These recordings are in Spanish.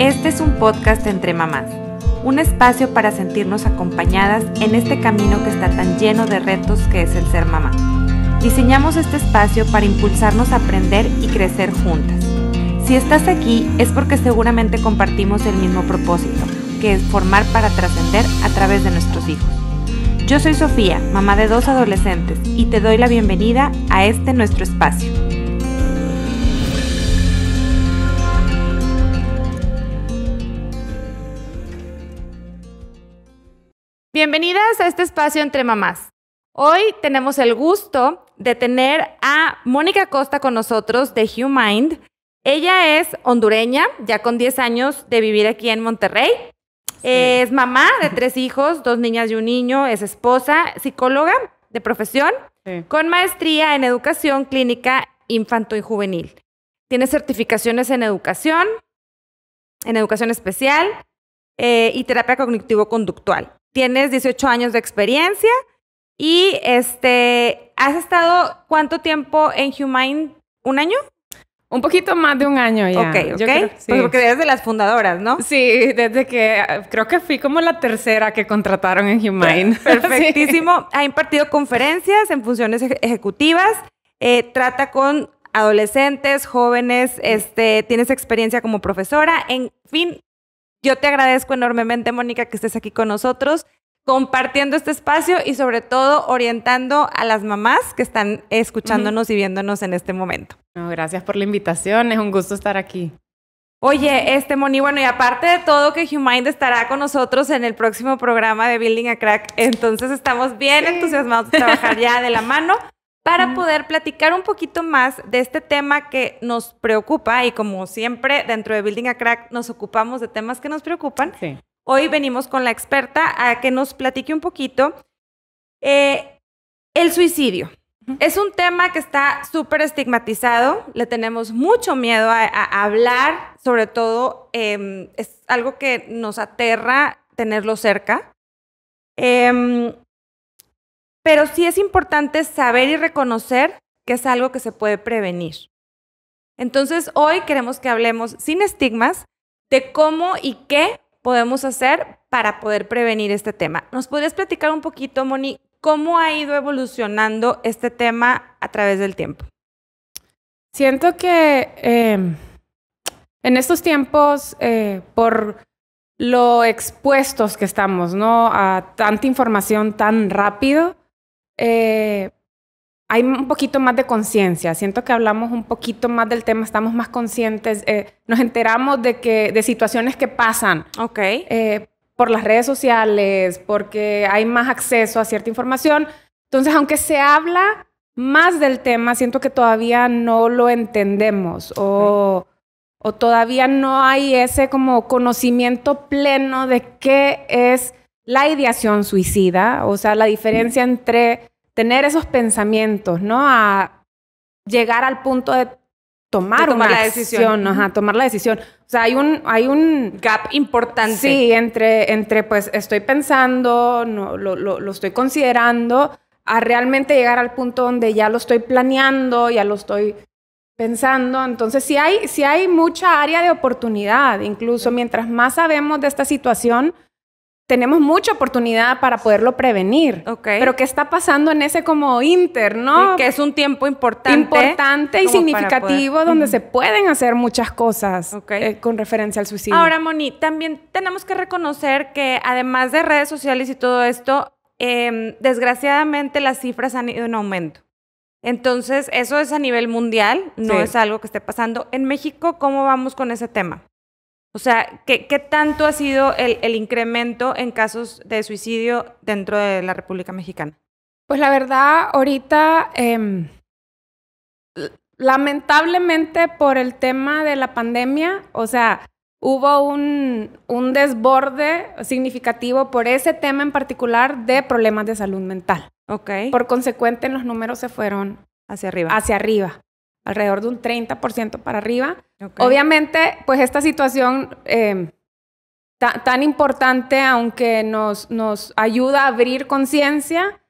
Este es un podcast entre mamás, un espacio para sentirnos acompañadas en este camino que está tan lleno de retos que es el ser mamá. Diseñamos este espacio para impulsarnos a aprender y crecer juntas. Si estás aquí es porque seguramente compartimos el mismo propósito, que es formar para trascender a través de nuestros hijos. Yo soy Sofía, mamá de dos adolescentes, y te doy la bienvenida a este nuestro espacio. Bienvenidas a este espacio entre mamás. Hoy tenemos el gusto de tener a Mónica Costa con nosotros de HuMind. Ella es hondureña, ya con 10 años de vivir aquí en Monterrey. Es mamá de tres hijos, dos niñas y un niño, es esposa, psicóloga de profesión, con maestría en educación clínica infanto y juvenil. Tiene certificaciones en educación, en educación especial eh, y terapia cognitivo-conductual tienes 18 años de experiencia y este, ¿has estado cuánto tiempo en Humane? ¿Un año? Un poquito más de un año ya. Ok, ok. Pues porque eres de las fundadoras, ¿no? Sí, desde que creo que fui como la tercera que contrataron en Humane. Perfectísimo. Ha impartido conferencias en funciones ejecutivas. Eh, trata con adolescentes, jóvenes, este, tienes experiencia como profesora. En fin, yo te agradezco enormemente, Mónica, que estés aquí con nosotros compartiendo este espacio y sobre todo orientando a las mamás que están escuchándonos y viéndonos en este momento. No, gracias por la invitación, es un gusto estar aquí. Oye, este Moni, bueno, y aparte de todo que Humind estará con nosotros en el próximo programa de Building a Crack, entonces estamos bien entusiasmados de trabajar ya de la mano. para poder platicar un poquito más de este tema que nos preocupa y como siempre dentro de Building a Crack nos ocupamos de temas que nos preocupan. Hoy venimos con la experta a que nos platique un poquito eh, el suicidio. Es un tema que está súper estigmatizado, le tenemos mucho miedo a, hablar, sobre todo em, es algo que nos aterra tenerlo cerca. Em, pero sí es importante saber y reconocer que es algo que se puede prevenir. Entonces, hoy queremos que hablemos sin estigmas de cómo y qué podemos hacer para poder prevenir este tema. ¿Nos podrías platicar un poquito, Moni, cómo ha ido evolucionando este tema a través del tiempo? Siento que em, en estos tiempos, eh, por lo expuestos que estamos, ¿no? A tanta información tan rápido, eh, hay un poquito más de conciencia. Siento que hablamos un poquito más del tema, estamos más conscientes, eh, nos enteramos de que de situaciones que pasan. Ok. Eh, por las redes sociales, porque hay más acceso a cierta información. Entonces, aunque se habla más del tema, siento que todavía no lo entendemos o, o todavía no hay ese como conocimiento pleno de qué es la ideación suicida, o sea, la diferencia entre tener esos pensamientos, ¿no? A llegar al punto de tomar, una decisión, ¿no? tomar la decisión. O sea, hay un, hay un gap importante. Sí, entre, entre pues estoy pensando, no, lo, estoy considerando, a realmente llegar al punto donde ya lo estoy planeando, ya lo estoy pensando. Entonces, sí hay, sí hay mucha área de oportunidad, incluso mientras más sabemos de esta situación, tenemos mucha oportunidad para poderlo prevenir. Pero ¿qué está pasando en ese como inter, no? que es un tiempo importante. Importante y significativo donde se pueden hacer muchas cosas eh, con referencia al suicidio. Ahora, Moni, también tenemos que reconocer que además de redes sociales y todo esto, em, desgraciadamente las cifras han ido en aumento. Entonces, eso es a nivel mundial, no es algo que esté pasando. En México, ¿cómo vamos con ese tema? O sea, ¿qué, tanto ha sido el, incremento en casos de suicidio dentro de la República Mexicana? Pues la verdad, ahorita, em, lamentablemente por el tema de la pandemia, o sea, hubo un, desborde significativo por ese tema en particular de problemas de salud mental. Ok. Por consecuente, los números se fueron hacia arriba. Hacia arriba alrededor de un 30% para arriba. Obviamente, pues esta situación eh, tan importante, aunque nos, nos ayuda a abrir conciencia,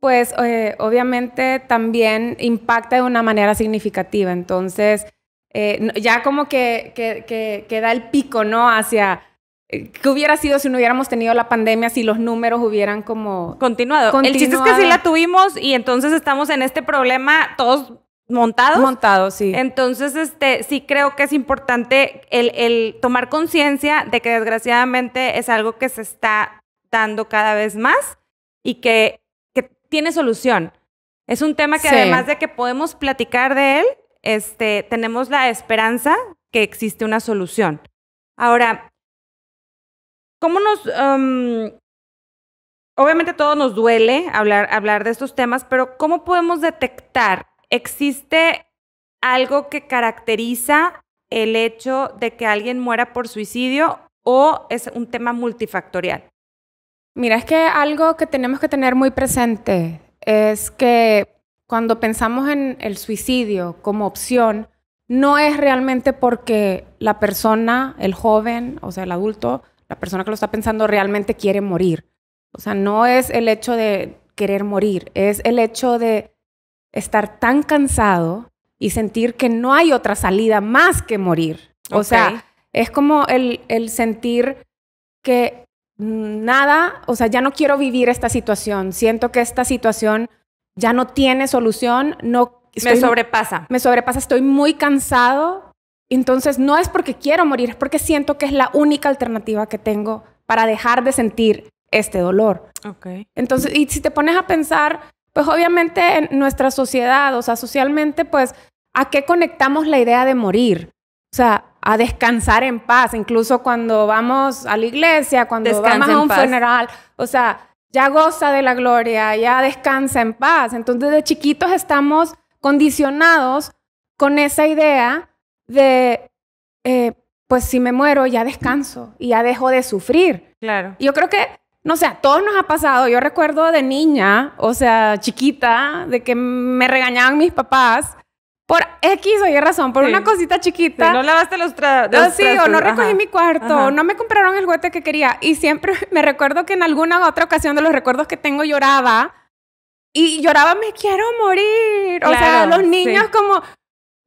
pues eh, obviamente también impacta de una manera significativa. Entonces, eh, ya como que, que, da el pico, ¿no? Hacia qué hubiera sido si no hubiéramos tenido la pandemia, si los números hubieran como... Continuado. continuado. El chiste es que sí la tuvimos y entonces estamos en este problema todos Montado. Montado, sí. Entonces, este, sí creo que es importante el, tomar conciencia de que desgraciadamente es algo que se está dando cada vez más y que, tiene solución. Es un tema que además de que podemos platicar de él, este, tenemos la esperanza que existe una solución. Ahora, ¿cómo nos... Em, obviamente todo nos duele hablar, hablar de estos temas, pero ¿cómo podemos detectar ¿existe algo que caracteriza el hecho de que alguien muera por suicidio o es un tema multifactorial? Mira, es que algo que tenemos que tener muy presente es que cuando pensamos en el suicidio como opción, no es realmente porque la persona, el joven, o sea, el adulto, la persona que lo está pensando realmente quiere morir. O sea, no es el hecho de querer morir, es el hecho de estar tan cansado y sentir que no hay otra salida más que morir. O sea, es como el, el sentir que nada, o sea, ya no quiero vivir esta situación, siento que esta situación ya no tiene solución, no... me sobrepasa. Me sobrepasa, estoy muy cansado, entonces no es porque quiero morir, es porque siento que es la única alternativa que tengo para dejar de sentir este dolor. Ok. Entonces, y si te pones a pensar, pues obviamente en nuestra sociedad, o sea, socialmente, pues, ¿a qué conectamos la idea de morir? O sea, a descansar en paz, incluso cuando vamos a la iglesia, cuando vamos a un funeral, o sea, ya goza de la gloria, ya descansa en paz. Entonces, de chiquitos estamos condicionados con esa idea de, eh, pues si me muero, ya descanso y ya dejo de sufrir. Claro. Yo creo que no sé, a todos nos ha pasado. Yo recuerdo de niña, o sea, chiquita, de que me regañaban mis papás por X o Y razón, por una cosita chiquita. no lavaste los, ah, no recogí mi cuarto, no me compraron el juguete que quería. Y siempre me recuerdo que en alguna otra ocasión de los recuerdos que tengo lloraba. Y lloraba, me quiero morir. o sea, los niños como...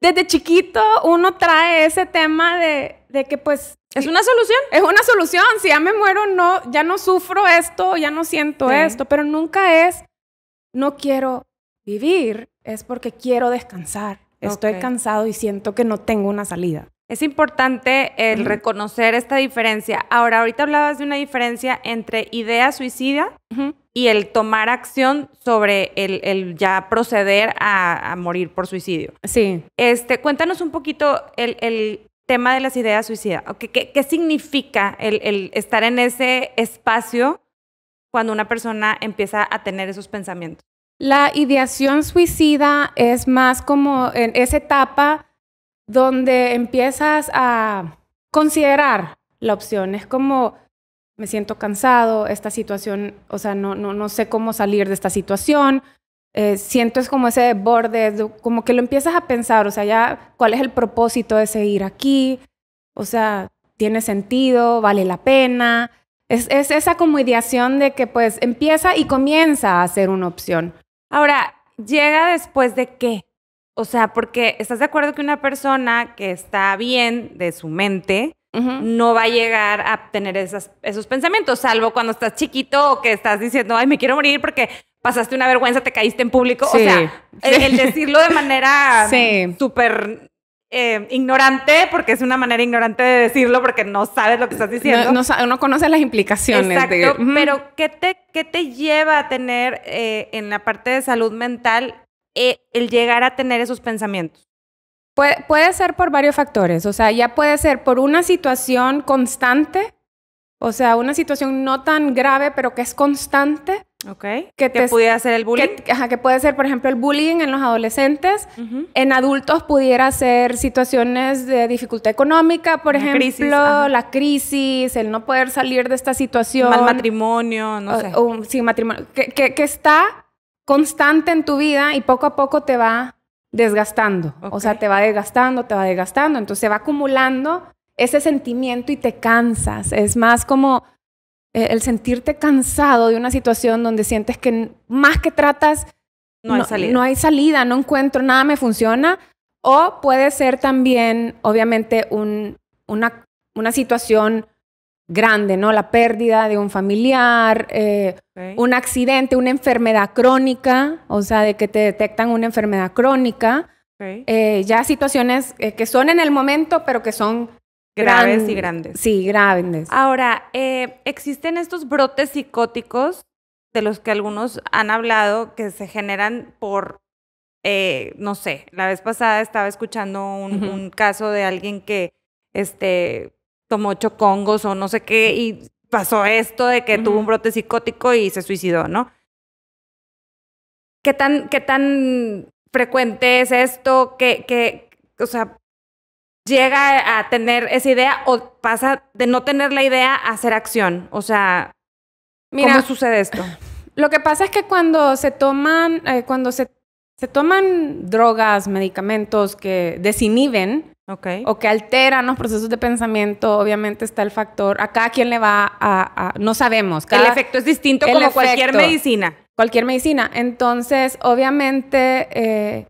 Desde chiquito uno trae ese tema de de que pues... Es una solución. Es una solución. Si ya me muero, no, ya no sufro esto, ya no siento esto, pero nunca es, no quiero vivir, es porque quiero descansar. Estoy cansado y siento que no tengo una salida. Es importante el reconocer esta diferencia. Ahora, ahorita hablabas de una diferencia entre idea suicida y el tomar acción sobre el, ya proceder a, morir por suicidio. Sí. Este, cuéntanos un poquito el, el, tema de las ideas suicidas. ¿Qué, significa el, estar en ese espacio cuando una persona empieza a tener esos pensamientos? La ideación suicida es más como en esa etapa donde empiezas a considerar la opción. Es como, me siento cansado, esta situación, o sea, no sé cómo salir de esta situación, eh, como ese borde, como que lo empiezas a pensar, o sea, ya cuál es el propósito de seguir aquí, o sea, tiene sentido, vale la pena. Es, esa como ideación de que pues empieza y comienza a ser una opción. Ahora, ¿llega después de qué? O sea, porque estás de acuerdo que una persona que está bien de su mente no va a llegar a tener esas, esos pensamientos, salvo cuando estás chiquito o que estás diciendo, ay, me quiero morir porque pasaste una vergüenza, te caíste en público. o sea, el, decirlo de manera súper eh, ignorante, porque es una manera ignorante de decirlo, porque no sabes lo que estás diciendo. uno conoce las implicaciones. Exacto, pero ¿qué te, lleva a tener eh, en la parte de salud mental eh, el llegar a tener esos pensamientos? Puede, puede ser por varios factores, o sea, ya puede ser por una situación constante, o sea, una situación no tan grave, pero que es constante, Ok. Que, te, pudiera ser el bullying. Que, ajá, que puede ser, por ejemplo, el bullying en los adolescentes. En adultos pudiera ser situaciones de dificultad económica, por ejemplo, la crisis, el no poder salir de esta situación. Mal matrimonio, no sé. O, sí, matrimonio. Que, está constante en tu vida y poco a poco te va desgastando. O sea, te va desgastando, te va desgastando. Entonces se va acumulando ese sentimiento y te cansas. Es más como eh, el sentirte cansado de una situación donde sientes que más que tratas, no, hay salida. no encuentro nada, me funciona. O puede ser también, obviamente, una, situación grande, ¿no? La pérdida de un familiar, eh, un accidente, una enfermedad crónica, o sea, de que te detectan una enfermedad crónica. Eh, ya situaciones que son en el momento, pero que son Graves y grandes. Sí, graves. Ahora, eh, existen estos brotes psicóticos de los que algunos han hablado que se generan por, eh, no sé, la vez pasada estaba escuchando un, caso de alguien que este, tomó chocongos o no sé qué y pasó esto de que tuvo un brote psicótico y se suicidó, ¿no? ¿Qué tan, qué tan frecuente es esto? ¿Qué, qué, o sea, llega a tener esa idea o pasa de no tener la idea a hacer acción? O sea, ¿cómo sucede esto? Lo que pasa es que cuando se toman, eh, cuando se, toman drogas, medicamentos que desinhiben o que alteran los procesos de pensamiento, obviamente está el factor, a ¿quién quien le va a, no sabemos. el efecto es distinto como cualquier medicina. Cualquier medicina. Entonces, obviamente... Eh,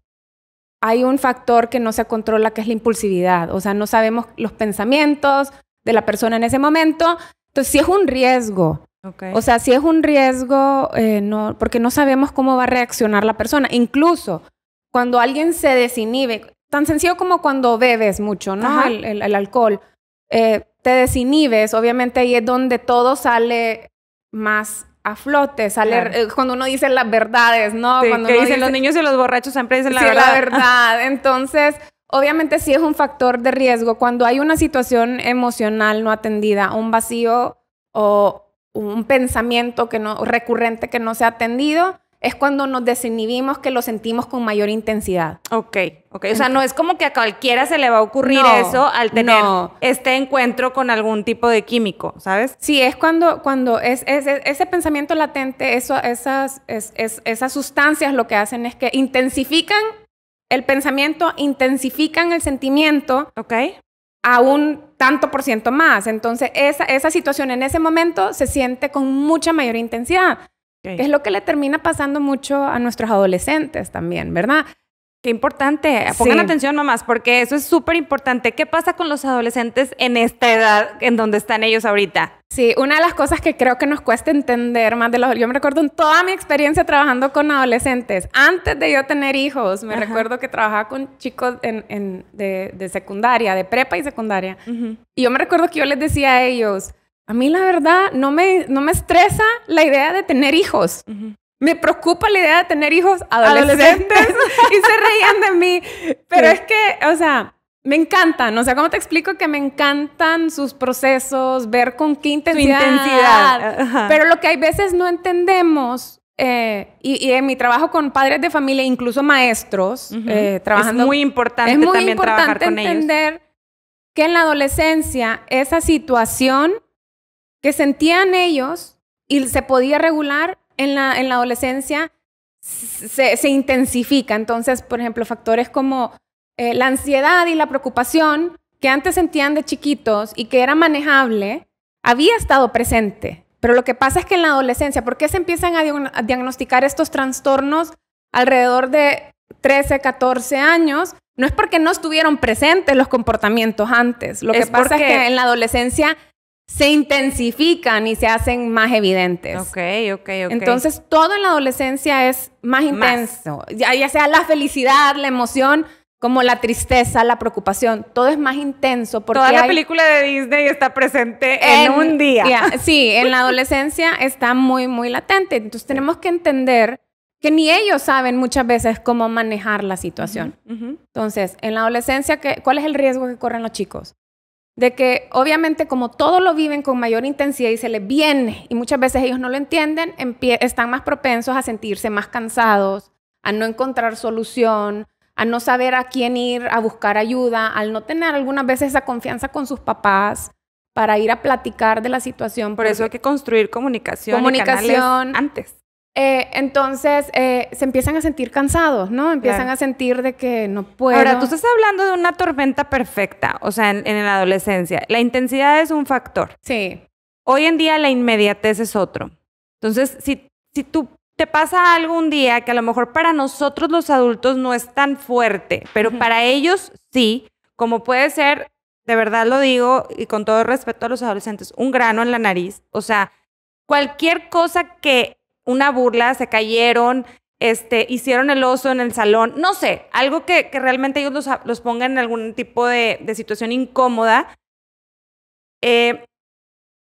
hay un factor que no se controla, que es la impulsividad. O sea, no sabemos los pensamientos de la persona en ese momento. Entonces, sí es un riesgo. O sea, sí es un riesgo eh, no, porque no sabemos cómo va a reaccionar la persona. Incluso cuando alguien se desinhibe, tan sencillo como cuando bebes mucho, ¿no? El, alcohol. Eh, te desinhibes, obviamente ahí es donde todo sale más a flote, eh, cuando uno dice las verdades, ¿no? cuando dicen los niños y los borrachos siempre dicen la verdad. la verdad. Entonces, obviamente sí es un factor de riesgo cuando hay una situación emocional no atendida, un vacío o un pensamiento que no recurrente que no se ha atendido, es cuando nos desinhibimos que lo sentimos con mayor intensidad. Ok, ok. O sea, no es como que a cualquiera se le va a ocurrir eso al tener este encuentro con algún tipo de químico, ¿sabes? Sí, es cuando, cuando es, ese pensamiento latente, esas, esas sustancias lo que hacen es que intensifican el pensamiento, intensifican el sentimiento. Ok a un tanto por ciento más. Entonces, esa, esa situación en ese momento se siente con mucha mayor intensidad es lo que le termina pasando mucho a nuestros adolescentes también, ¿verdad? Qué importante. Pongan atención, mamás, porque eso es súper importante. ¿Qué pasa con los adolescentes en esta edad en donde están ellos ahorita? Sí, una de las cosas que creo que nos cuesta entender más de los... Yo me recuerdo en toda mi experiencia trabajando con adolescentes. Antes de yo tener hijos, me recuerdo que trabajaba con chicos en, en, de, secundaria, de prepa y secundaria. Y yo me recuerdo que yo les decía a ellos a mí la verdad no me, estresa la idea de tener hijos. Me preocupa la idea de tener hijos adolescentes, y se reían de mí. Pero es que, o sea, me encantan, o sea, ¿cómo te explico que me encantan sus procesos, ver con qué intensidad? intensidad. Pero lo que hay veces no entendemos, eh, y, en mi trabajo con padres de familia, incluso maestros, eh, trabajando... Es muy importante también trabajar con entender que en la adolescencia esa situación que sentían ellos y se podía regular en la, en la adolescencia se, intensifica. Entonces, por ejemplo, factores como eh, la ansiedad y la preocupación que antes sentían de chiquitos y que era manejable, había estado presente. Pero lo que pasa es que en la adolescencia, ¿por qué se empiezan a, diagnosticar estos trastornos alrededor de 13, 14 años? No es porque no estuvieron presentes los comportamientos antes. Lo que pasa es que en la adolescencia se intensifican y se hacen más evidentes. Ok, ok, ok. Entonces, todo en la adolescencia es más intenso. Ya, sea la felicidad, la emoción, como la tristeza, la preocupación. Todo es más intenso. Porque Toda la película de Disney está presente en, un día. sí, en la adolescencia está muy, muy latente. Entonces, tenemos que entender que ni ellos saben muchas veces cómo manejar la situación. Entonces, en la adolescencia, ¿cuál es el riesgo que corren los chicos? de que obviamente como todos lo viven con mayor intensidad y se les viene, y muchas veces ellos no lo entienden, están más propensos a sentirse más cansados, a no encontrar solución, a no saber a quién ir a buscar ayuda, al no tener algunas veces esa confianza con sus papás para ir a platicar de la situación. Por eso hay que construir comunicación. Comunicación. antes. Eh, entonces eh, se empiezan a sentir cansados, ¿no? Empiezan a sentir de que no puedo. Ahora, tú estás hablando de una tormenta perfecta, o sea, en, la adolescencia. La intensidad es un factor. Sí. Hoy en día la inmediatez es otro. Entonces, si, si tú te pasa algo un día que a lo mejor para nosotros los adultos no es tan fuerte, pero para ellos sí, como puede ser, de verdad lo digo y con todo respeto a los adolescentes, un grano en la nariz, o sea, cualquier cosa que una burla, se cayeron, este, hicieron el oso en el salón, no sé, algo que, realmente ellos los, pongan en algún tipo de, situación incómoda. Eh,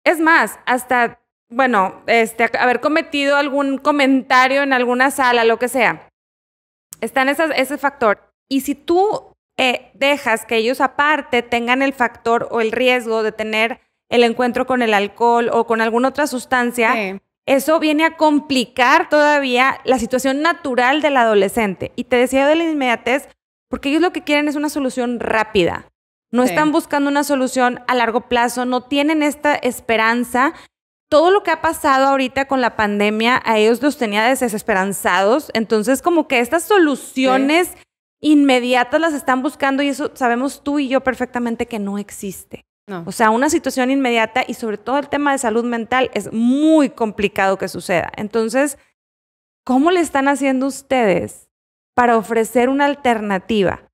es más, hasta, bueno, este, haber cometido algún comentario en alguna sala, lo que sea. Está en esas, ese factor. Y si tú eh, dejas que ellos aparte tengan el factor o el riesgo de tener el encuentro con el alcohol o con alguna otra sustancia, eso viene a complicar todavía la situación natural del adolescente. Y te decía de la inmediatez, porque ellos lo que quieren es una solución rápida. No están buscando una solución a largo plazo, no tienen esta esperanza. Todo lo que ha pasado ahorita con la pandemia a ellos los tenía desesperanzados. Entonces, como que estas soluciones inmediatas las están buscando y eso sabemos tú y yo perfectamente que no existe. O sea, una situación inmediata y sobre todo el tema de salud mental es muy complicado que suceda. Entonces, ¿cómo le están haciendo ustedes para ofrecer una alternativa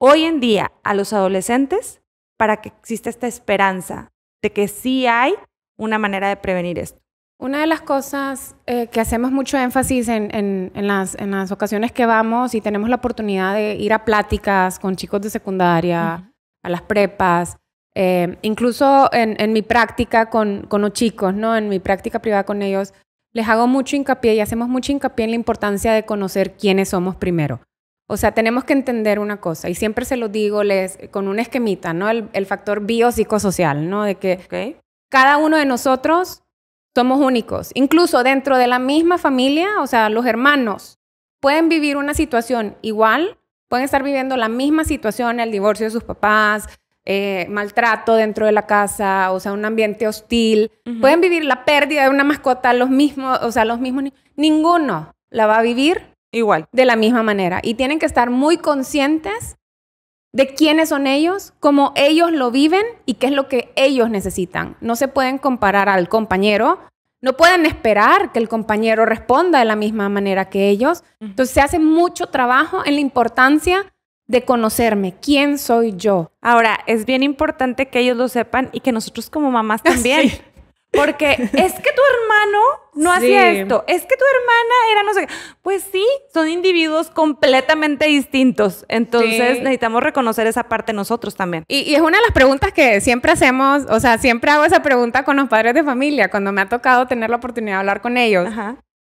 hoy en día a los adolescentes para que exista esta esperanza de que sí hay una manera de prevenir esto? Una de las cosas eh, que hacemos mucho énfasis en, las, ocasiones que vamos y tenemos la oportunidad de ir a pláticas con chicos de secundaria, a las prepas, eh, incluso en, mi práctica con, los chicos, ¿no? En mi práctica privada con ellos, les hago mucho hincapié y hacemos mucho hincapié en la importancia de conocer quiénes somos primero. O sea, tenemos que entender una cosa, y siempre se lo digo les, con un esquemita, ¿no? El, factor biopsicosocial, ¿no? De que cada uno de nosotros somos únicos. Incluso dentro de la misma familia, o sea, los hermanos pueden vivir una situación igual, pueden estar viviendo la misma situación, el divorcio de sus papás, eh, maltrato dentro de la casa, o sea, un ambiente hostil. Pueden vivir la pérdida de una mascota los mismos, o sea, los mismos. Ninguno la va a vivir igual. De la misma manera. Y tienen que estar muy conscientes de quiénes son ellos, cómo ellos lo viven y qué es lo que ellos necesitan. No se pueden comparar al compañero, no pueden esperar que el compañero responda de la misma manera que ellos. Entonces se hace mucho trabajo en la importancia de conocerme, quién soy yo. Ahora, es bien importante que ellos lo sepan y que nosotros como mamás también. Porque es que tu hermano no hacía esto, es que tu hermana era no sé qué. Pues sí, son individuos completamente distintos. Entonces necesitamos reconocer esa parte nosotros también. Y, es una de las preguntas que siempre hacemos, o sea, siempre hago esa pregunta con los padres de familia cuando me ha tocado tener la oportunidad de hablar con ellos.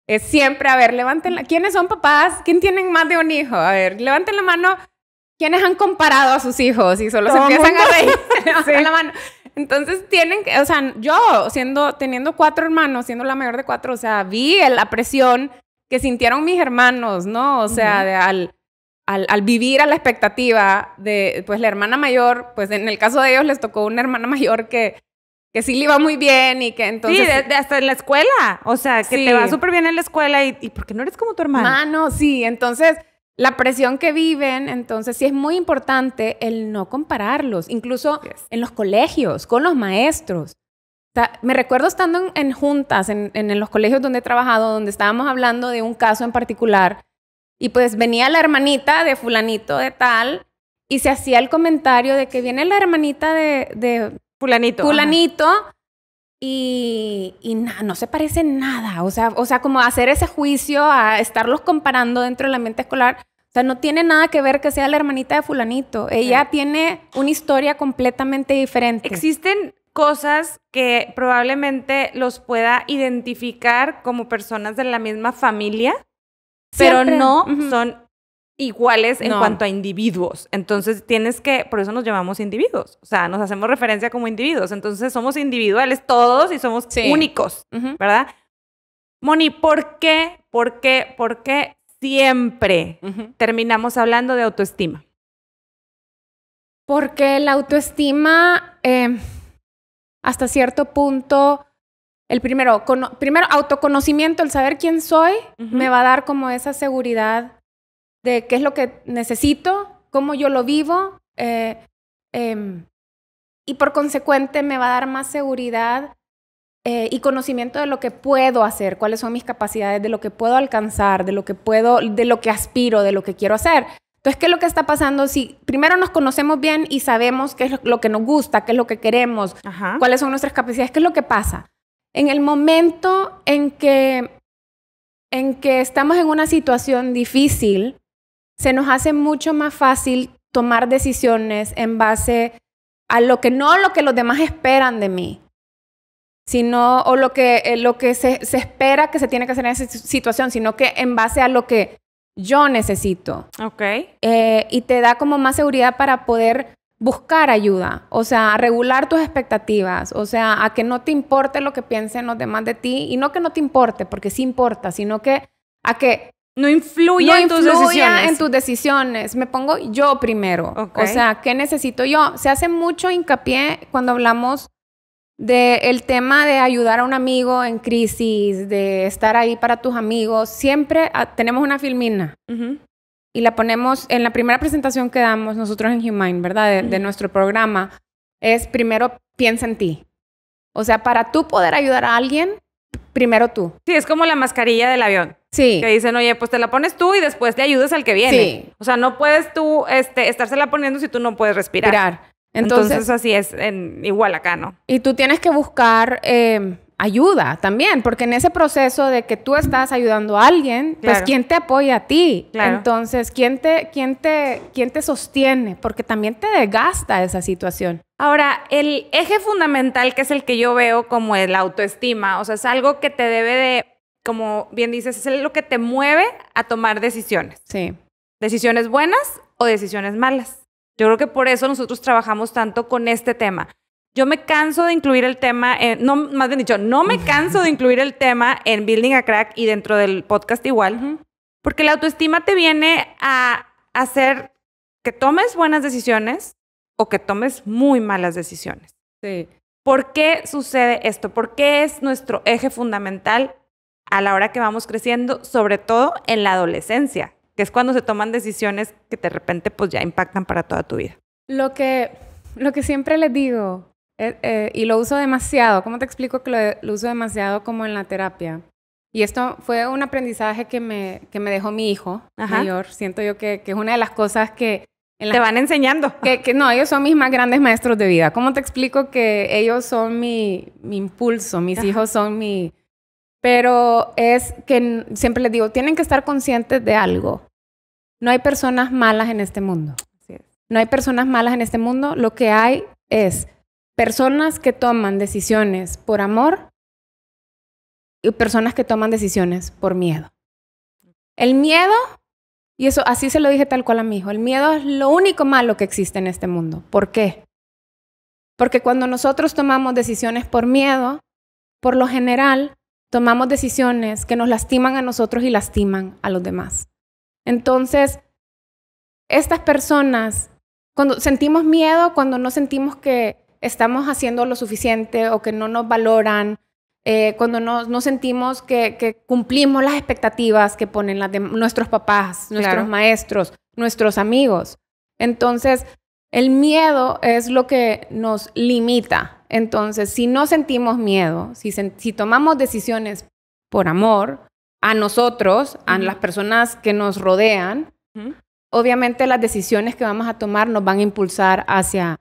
Es siempre, a ver, levanten la... ¿Quiénes son papás? ¿Quién tienen más de un hijo? A ver, levanten la mano ¿Quiénes han comparado a sus hijos? Y solo se empiezan a reír. la mano. Entonces tienen que, o sea, yo siendo, teniendo cuatro hermanos, siendo la mayor de cuatro, o sea, vi la presión que sintieron mis hermanos, ¿no? O sea, al, al, al, vivir a la expectativa de, pues la hermana mayor, pues en el caso de ellos les tocó una hermana mayor que, que sí le iba muy bien y que entonces... Sí, hasta en la escuela, o sea, que te va súper bien en la escuela y, y ¿por qué no eres como tu hermano no, sí, entonces la presión que viven, entonces sí es muy importante el no compararlos, incluso en los colegios, con los maestros. me recuerdo estando en, juntas, en, los colegios donde he trabajado, donde estábamos hablando de un caso en particular, y pues venía la hermanita de fulanito de tal, y se hacía el comentario de que viene la hermanita de, de fulanito. fulanito y, no se parece nada. O sea, o sea, como hacer ese juicio a estarlos comparando dentro de la mente escolar. O sea, no tiene nada que ver que sea la hermanita de fulanito. Ella tiene una historia completamente diferente. Existen cosas que probablemente los pueda identificar como personas de la misma familia, pero no son iguales en cuanto a individuos. Entonces tienes que, por eso nos llamamos individuos, o sea, nos hacemos referencia como individuos. Entonces somos individuales todos y somos únicos, ¿verdad? Moni, ¿por qué, por qué, por qué siempre terminamos hablando de autoestima? Porque la autoestima, em, hasta cierto punto, el primero, primero autoconocimiento, el saber quién soy, me va a dar como esa seguridad de qué es lo que necesito, cómo yo lo vivo, y por consecuente me va a dar más seguridad y conocimiento de lo que puedo hacer, cuáles son mis capacidades, de lo que puedo alcanzar, de lo que puedo, de lo que aspiro, de lo que quiero hacer. Entonces, ¿qué es lo que está pasando? Si primero nos conocemos bien y sabemos qué es lo que nos gusta, qué es lo que queremos, cuáles son nuestras capacidades, qué es lo que pasa. En el momento en que, en que estamos en una situación difícil, se nos hace mucho más fácil tomar decisiones en base a lo que no lo que los demás esperan de mí, sino o lo que, eh, lo que se, espera que se tiene que hacer en esa situación, sino que en base a lo que yo necesito. Ok. Eh, y te da como más seguridad para poder buscar ayuda, o sea, regular tus expectativas, o sea, a que no te importe lo que piensen los demás de ti y no que no te importe, porque sí importa, sino que a que no influya, en, tus decisiones. en tus decisiones. Me pongo yo primero. O sea, ¿qué necesito yo? Se hace mucho hincapié cuando hablamos del tema de ayudar a un amigo en crisis, de estar ahí para tus amigos. Siempre ah, tenemos una filmina. Y la ponemos en la primera presentación que damos nosotros en Humane, ¿verdad? de nuestro programa. Es primero piensa en ti. O sea, para tú poder ayudar a alguien, primero tú. Sí, es como la mascarilla del avión. Sí. Que dicen, oye, pues te la pones tú y después te ayudas al que viene. O sea, no puedes tú este, estársela poniendo si tú no puedes respirar. Entonces, así es en, igual acá, ¿no? Y tú tienes que buscar em, ayuda también, porque en ese proceso de que tú estás ayudando a alguien, pues quién te apoya a ti. Entonces, ¿quién te, quién, te, ¿quién te sostiene? Porque también te desgasta esa situación. Ahora, el eje fundamental que es el que yo veo como el autoestima, o sea, es algo que te debe de como bien dices, es lo que te mueve a tomar decisiones. Sí. Decisiones buenas o decisiones malas. Yo creo que por eso nosotros trabajamos tanto con este tema. Yo me canso de incluir el tema, no, más bien dicho, no me canso de incluir el tema en Building a Crack y dentro del podcast igual, porque la autoestima te viene a hacer que tomes buenas decisiones o que tomes muy malas decisiones. Sí. ¿Por qué sucede esto? ¿Por qué es nuestro eje fundamental a la hora que vamos creciendo, sobre todo en la adolescencia, que es cuando se toman decisiones que de repente pues ya impactan para toda tu vida. Lo que, lo que siempre les digo, eh, eh, y lo uso demasiado, ¿cómo te explico que lo, uso demasiado como en la terapia? Y esto fue un aprendizaje que me, que me dejó mi hijo mayor. Siento yo que, es una de las cosas que... te van enseñando. Que, que, no, ellos son mis más grandes maestros de vida. ¿Cómo te explico que ellos son mi, impulso? Mis hijos son mi, pero es que siempre les digo, tienen que estar conscientes de algo. No hay personas malas en este mundo. No hay personas malas en este mundo. Lo que hay es personas que toman decisiones por amor y personas que toman decisiones por miedo. El miedo, y eso así se lo dije tal cual a mi hijo, el miedo es lo único malo que existe en este mundo. ¿Por qué? Porque cuando nosotros tomamos decisiones por miedo, por lo general, tomamos decisiones que nos lastiman a nosotros y lastiman a los demás. Entonces, estas personas, cuando sentimos miedo, cuando no sentimos que estamos haciendo lo suficiente o que no nos valoran, eh, cuando no, sentimos que, cumplimos las expectativas que ponen nuestros papás, nuestros maestros, nuestros amigos. Entonces, el miedo es lo que nos limita entonces, si no sentimos miedo, si, tomamos decisiones por amor a nosotros, a las personas que nos rodean, obviamente las decisiones que vamos a tomar nos van a impulsar hacia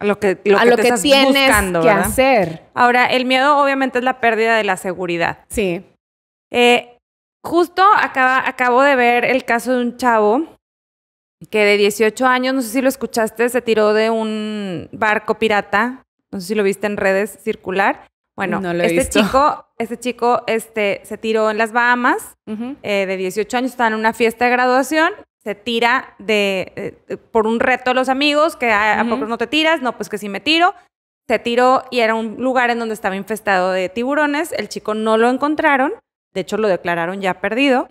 lo que, que, tienes que hacer. Ahora, el miedo obviamente es la pérdida de la seguridad. Sí. Eh, justo acabo de ver el caso de un chavo que de 18 años, no sé si lo escuchaste, se tiró de un barco pirata no sé si lo viste en redes circular. Bueno, este chico, este chico este, se tiró en las Bahamas eh, de 18 años, estaba en una fiesta de graduación, se tira de, eh, por un reto de los amigos, que ah, a, poco no te tiras, no, pues que sí me tiro. Se tiró y era un lugar en donde estaba infestado de tiburones. El chico no lo encontraron, de hecho lo declararon ya perdido.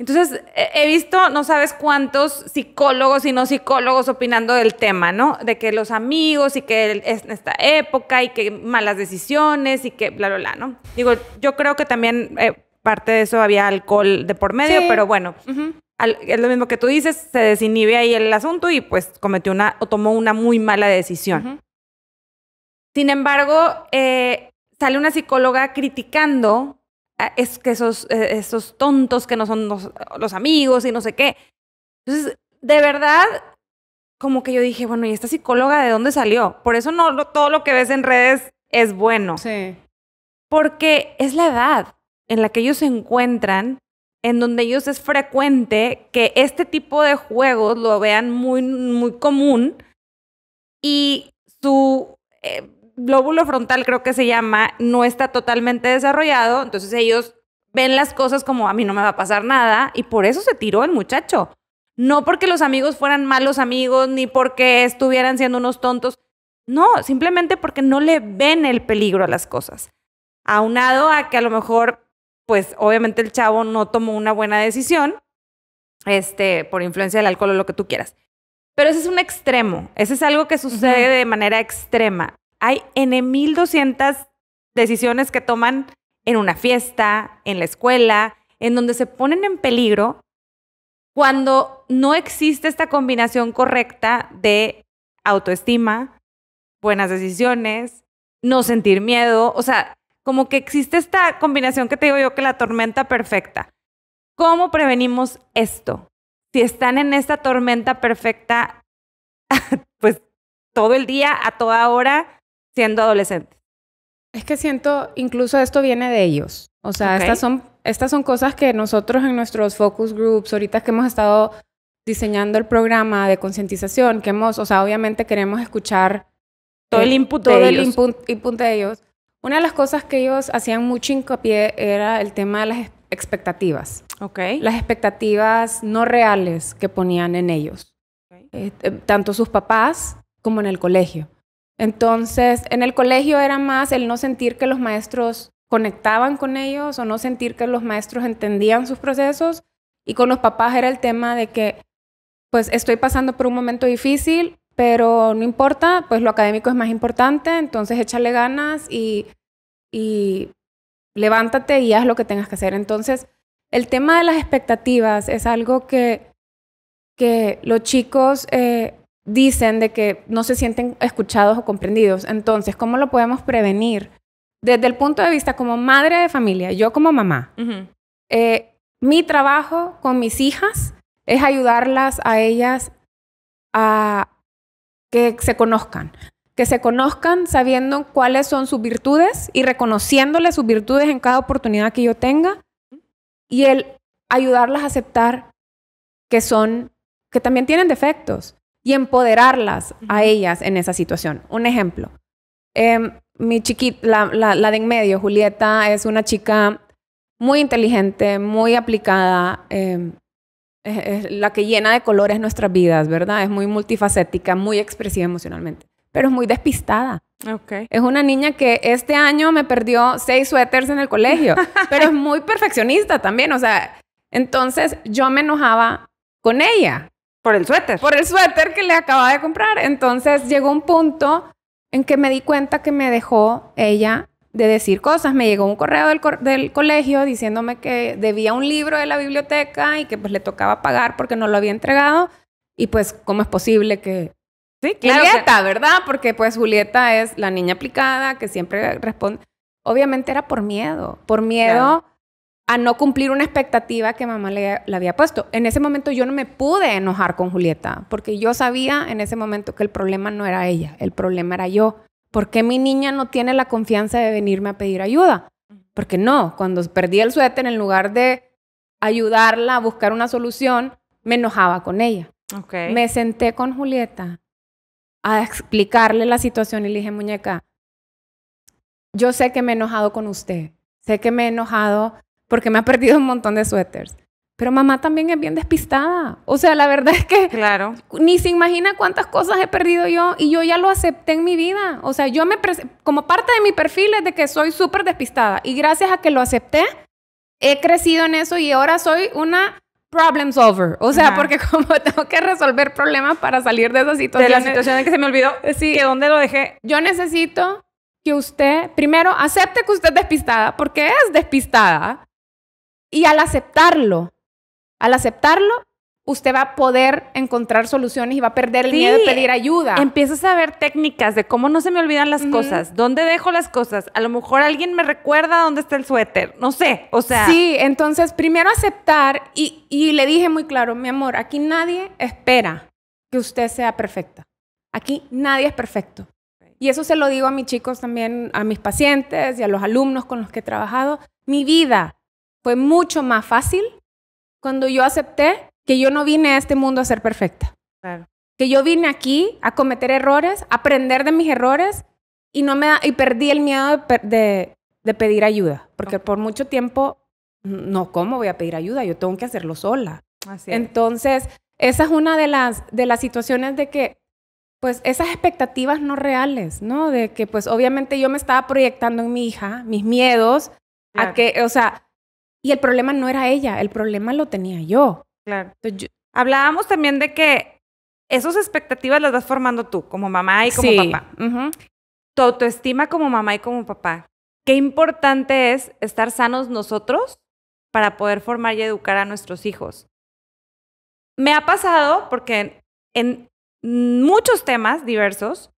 Entonces, he visto, no sabes cuántos psicólogos y no psicólogos opinando del tema, ¿no? De que los amigos y que es esta época y que malas decisiones y que bla, bla, bla, ¿no? Digo, yo creo que también eh, parte de eso había alcohol de por medio, pero bueno, es lo mismo que tú dices, se desinhibe ahí el asunto y pues cometió una o tomó una muy mala decisión. Sin embargo, eh, sale una psicóloga criticando es que eh, esos, tontos que no son los, amigos y no sé qué. Entonces, de verdad, como que yo dije, bueno, ¿y esta psicóloga de dónde salió? Por eso no todo lo que ves en redes es bueno. Sí. Porque es la edad en la que ellos se encuentran, en donde ellos es frecuente que este tipo de juegos lo vean muy, muy común y su eh, lóbulo frontal, creo que se llama, no está totalmente desarrollado, entonces ellos ven las cosas como a mí no me va a pasar nada y por eso se tiró el muchacho. No porque los amigos fueran malos amigos ni porque estuvieran siendo unos tontos, no, simplemente porque no le ven el peligro a las cosas. Aunado a que a lo mejor, pues obviamente el chavo no tomó una buena decisión, este, por influencia del alcohol o lo que tú quieras. Pero ese es un extremo, ese es algo que sucede de manera extrema hay N 1200 decisiones que toman en una fiesta, en la escuela, en donde se ponen en peligro cuando no existe esta combinación correcta de autoestima, buenas decisiones, no sentir miedo, o sea, como que existe esta combinación que te digo yo que la tormenta perfecta. ¿Cómo prevenimos esto? Si están en esta tormenta perfecta, pues todo el día, a toda hora, siendo adolescente. Es que siento, incluso esto viene de ellos. O sea, estas, son, cosas que nosotros en nuestros focus groups, ahorita que hemos estado diseñando el programa de concientización, que hemos, o sea, obviamente queremos escuchar todo el input de, ellos. input, de ellos. Una de las cosas que ellos hacían mucho hincapié era el tema de las expectativas. Okay. Las expectativas no reales que ponían en ellos, eh, tanto sus papás como en el colegio. Entonces, en el colegio era más el no sentir que los maestros conectaban con ellos o no sentir que los maestros entendían sus procesos. Y con los papás era el tema de que, pues, estoy pasando por un momento difícil, pero no importa, pues lo académico es más importante, entonces échale ganas y, y levántate y haz lo que tengas que hacer. Entonces, el tema de las expectativas es algo que, que los chicos eh, dicen de que no se sienten escuchados o comprendidos. Entonces, ¿cómo lo podemos prevenir? Desde el punto de vista como madre de familia, yo como mamá, eh, mi trabajo con mis hijas es ayudarlas a ellas a que se conozcan, que se conozcan sabiendo cuáles son sus virtudes y reconociéndoles sus virtudes en cada oportunidad que yo tenga y el ayudarlas a aceptar que son que también tienen defectos y empoderarlas a ellas en esa situación. Un ejemplo, em, mi chiquita, la, de en medio, Julieta, es una chica muy inteligente, muy aplicada, em, la que llena de colores nuestras vidas, ¿verdad? Es muy multifacética, muy expresiva emocionalmente, pero es muy despistada. Okay. Es una niña que este año me perdió seis suéteres en el colegio, pero es muy perfeccionista también, o sea, entonces yo me enojaba con ella, por el suéter. Por el suéter que le acababa de comprar. Entonces llegó un punto en que me di cuenta que me dejó ella de decir cosas. Me llegó un correo del, colegio diciéndome que debía un libro de la biblioteca y que pues le tocaba pagar porque no lo había entregado. Y pues, ¿cómo es posible que... Sí, Julieta, ¿verdad? Porque pues Julieta es la niña aplicada que siempre responde. Obviamente era por miedo, por miedo a no cumplir una expectativa que mamá le, había puesto. En ese momento yo no me pude enojar con Julieta, porque yo sabía en ese momento que el problema no era ella, el problema era yo. ¿Por qué mi niña no tiene la confianza de venirme a pedir ayuda? Porque no, cuando perdí el suéter, en lugar de ayudarla a buscar una solución, me enojaba con ella. Okay. Me senté con Julieta a explicarle la situación y le dije, muñeca, yo sé que me he enojado con usted, sé que me he enojado porque me ha perdido un montón de suéteres. Pero mamá también es bien despistada. O sea, la verdad es que claro. ni se imagina cuántas cosas he perdido yo y yo ya lo acepté en mi vida. O sea, yo me como parte de mi perfil es de que soy súper despistada y gracias a que lo acepté he crecido en eso y ahora soy una problem solver. O sea, porque como tengo que resolver problemas para salir de esa situación. De la situación en que se me olvidó. Sí. ¿De dónde lo dejé. Yo necesito que usted, primero, acepte que usted es despistada, porque es despistada. Y al aceptarlo, al aceptarlo, usted va a poder encontrar soluciones y va a perder el miedo de pedir ayuda. Empiezas a ver técnicas de cómo no se me olvidan las cosas, dónde dejo las cosas. A lo mejor alguien me recuerda dónde está el suéter, no sé, o sea. Sí, entonces primero aceptar y, y le dije muy claro, mi amor, aquí nadie espera que usted sea perfecta. Aquí nadie es perfecto. Y eso se lo digo a mis chicos también, a mis pacientes y a los alumnos con los que he trabajado. Mi vida fue mucho más fácil cuando yo acepté que yo no vine a este mundo a ser perfecta. Que yo vine aquí a cometer errores, a aprender de mis errores y, no me da, y perdí el miedo de, pedir ayuda. Porque por mucho tiempo, no, ¿cómo voy a pedir ayuda? Yo tengo que hacerlo sola. Entonces, esa es una de las, de las situaciones de que, pues, esas expectativas no reales, ¿no? De que, pues, obviamente yo me estaba proyectando en mi hija, mis miedos, a que, o sea, y el problema no era ella, el problema lo tenía yo. Claro. Hablábamos también de que esas expectativas las vas formando tú, como mamá y como papá. Sí. Tu autoestima como mamá y como papá. Qué importante es estar sanos nosotros para poder formar y educar a nuestros hijos. Me ha pasado porque en, muchos temas diversos,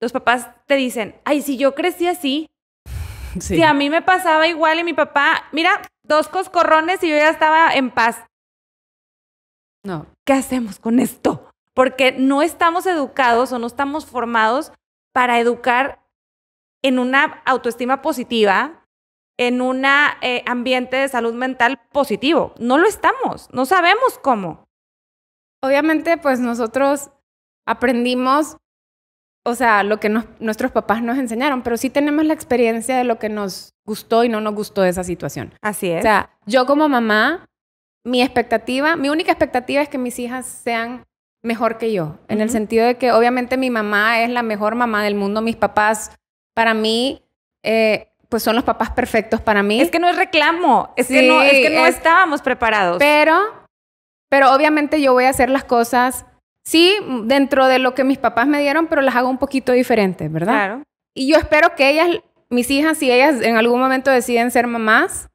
los papás te dicen, ay, si yo crecí así, Si a mí me pasaba igual y mi papá, mira, dos coscorrones y yo ya estaba en paz. No, ¿qué hacemos con esto? Porque no estamos educados o no estamos formados para educar en una autoestima positiva, en un eh, ambiente de salud mental positivo. No lo estamos, no sabemos cómo. Obviamente, pues nosotros aprendimos o sea, lo que nuestros papás nos enseñaron, pero sí tenemos la experiencia de lo que nos gustó y no nos gustó de esa situación. Así es. O sea, yo como mamá, mi expectativa, mi única expectativa es que mis hijas sean mejor que yo, en el sentido de que obviamente mi mamá es la mejor mamá del mundo, mis papás, para mí, eh, pues son los papás perfectos para mí. Es que no es reclamo, es que no, es que no estábamos preparados. Pero, pero obviamente yo voy a hacer las cosas sí, dentro de lo que mis papás me dieron, pero las hago un poquito diferente, ¿verdad? Claro. Y yo espero que ellas, mis hijas, si ellas en algún momento deciden ser mamás,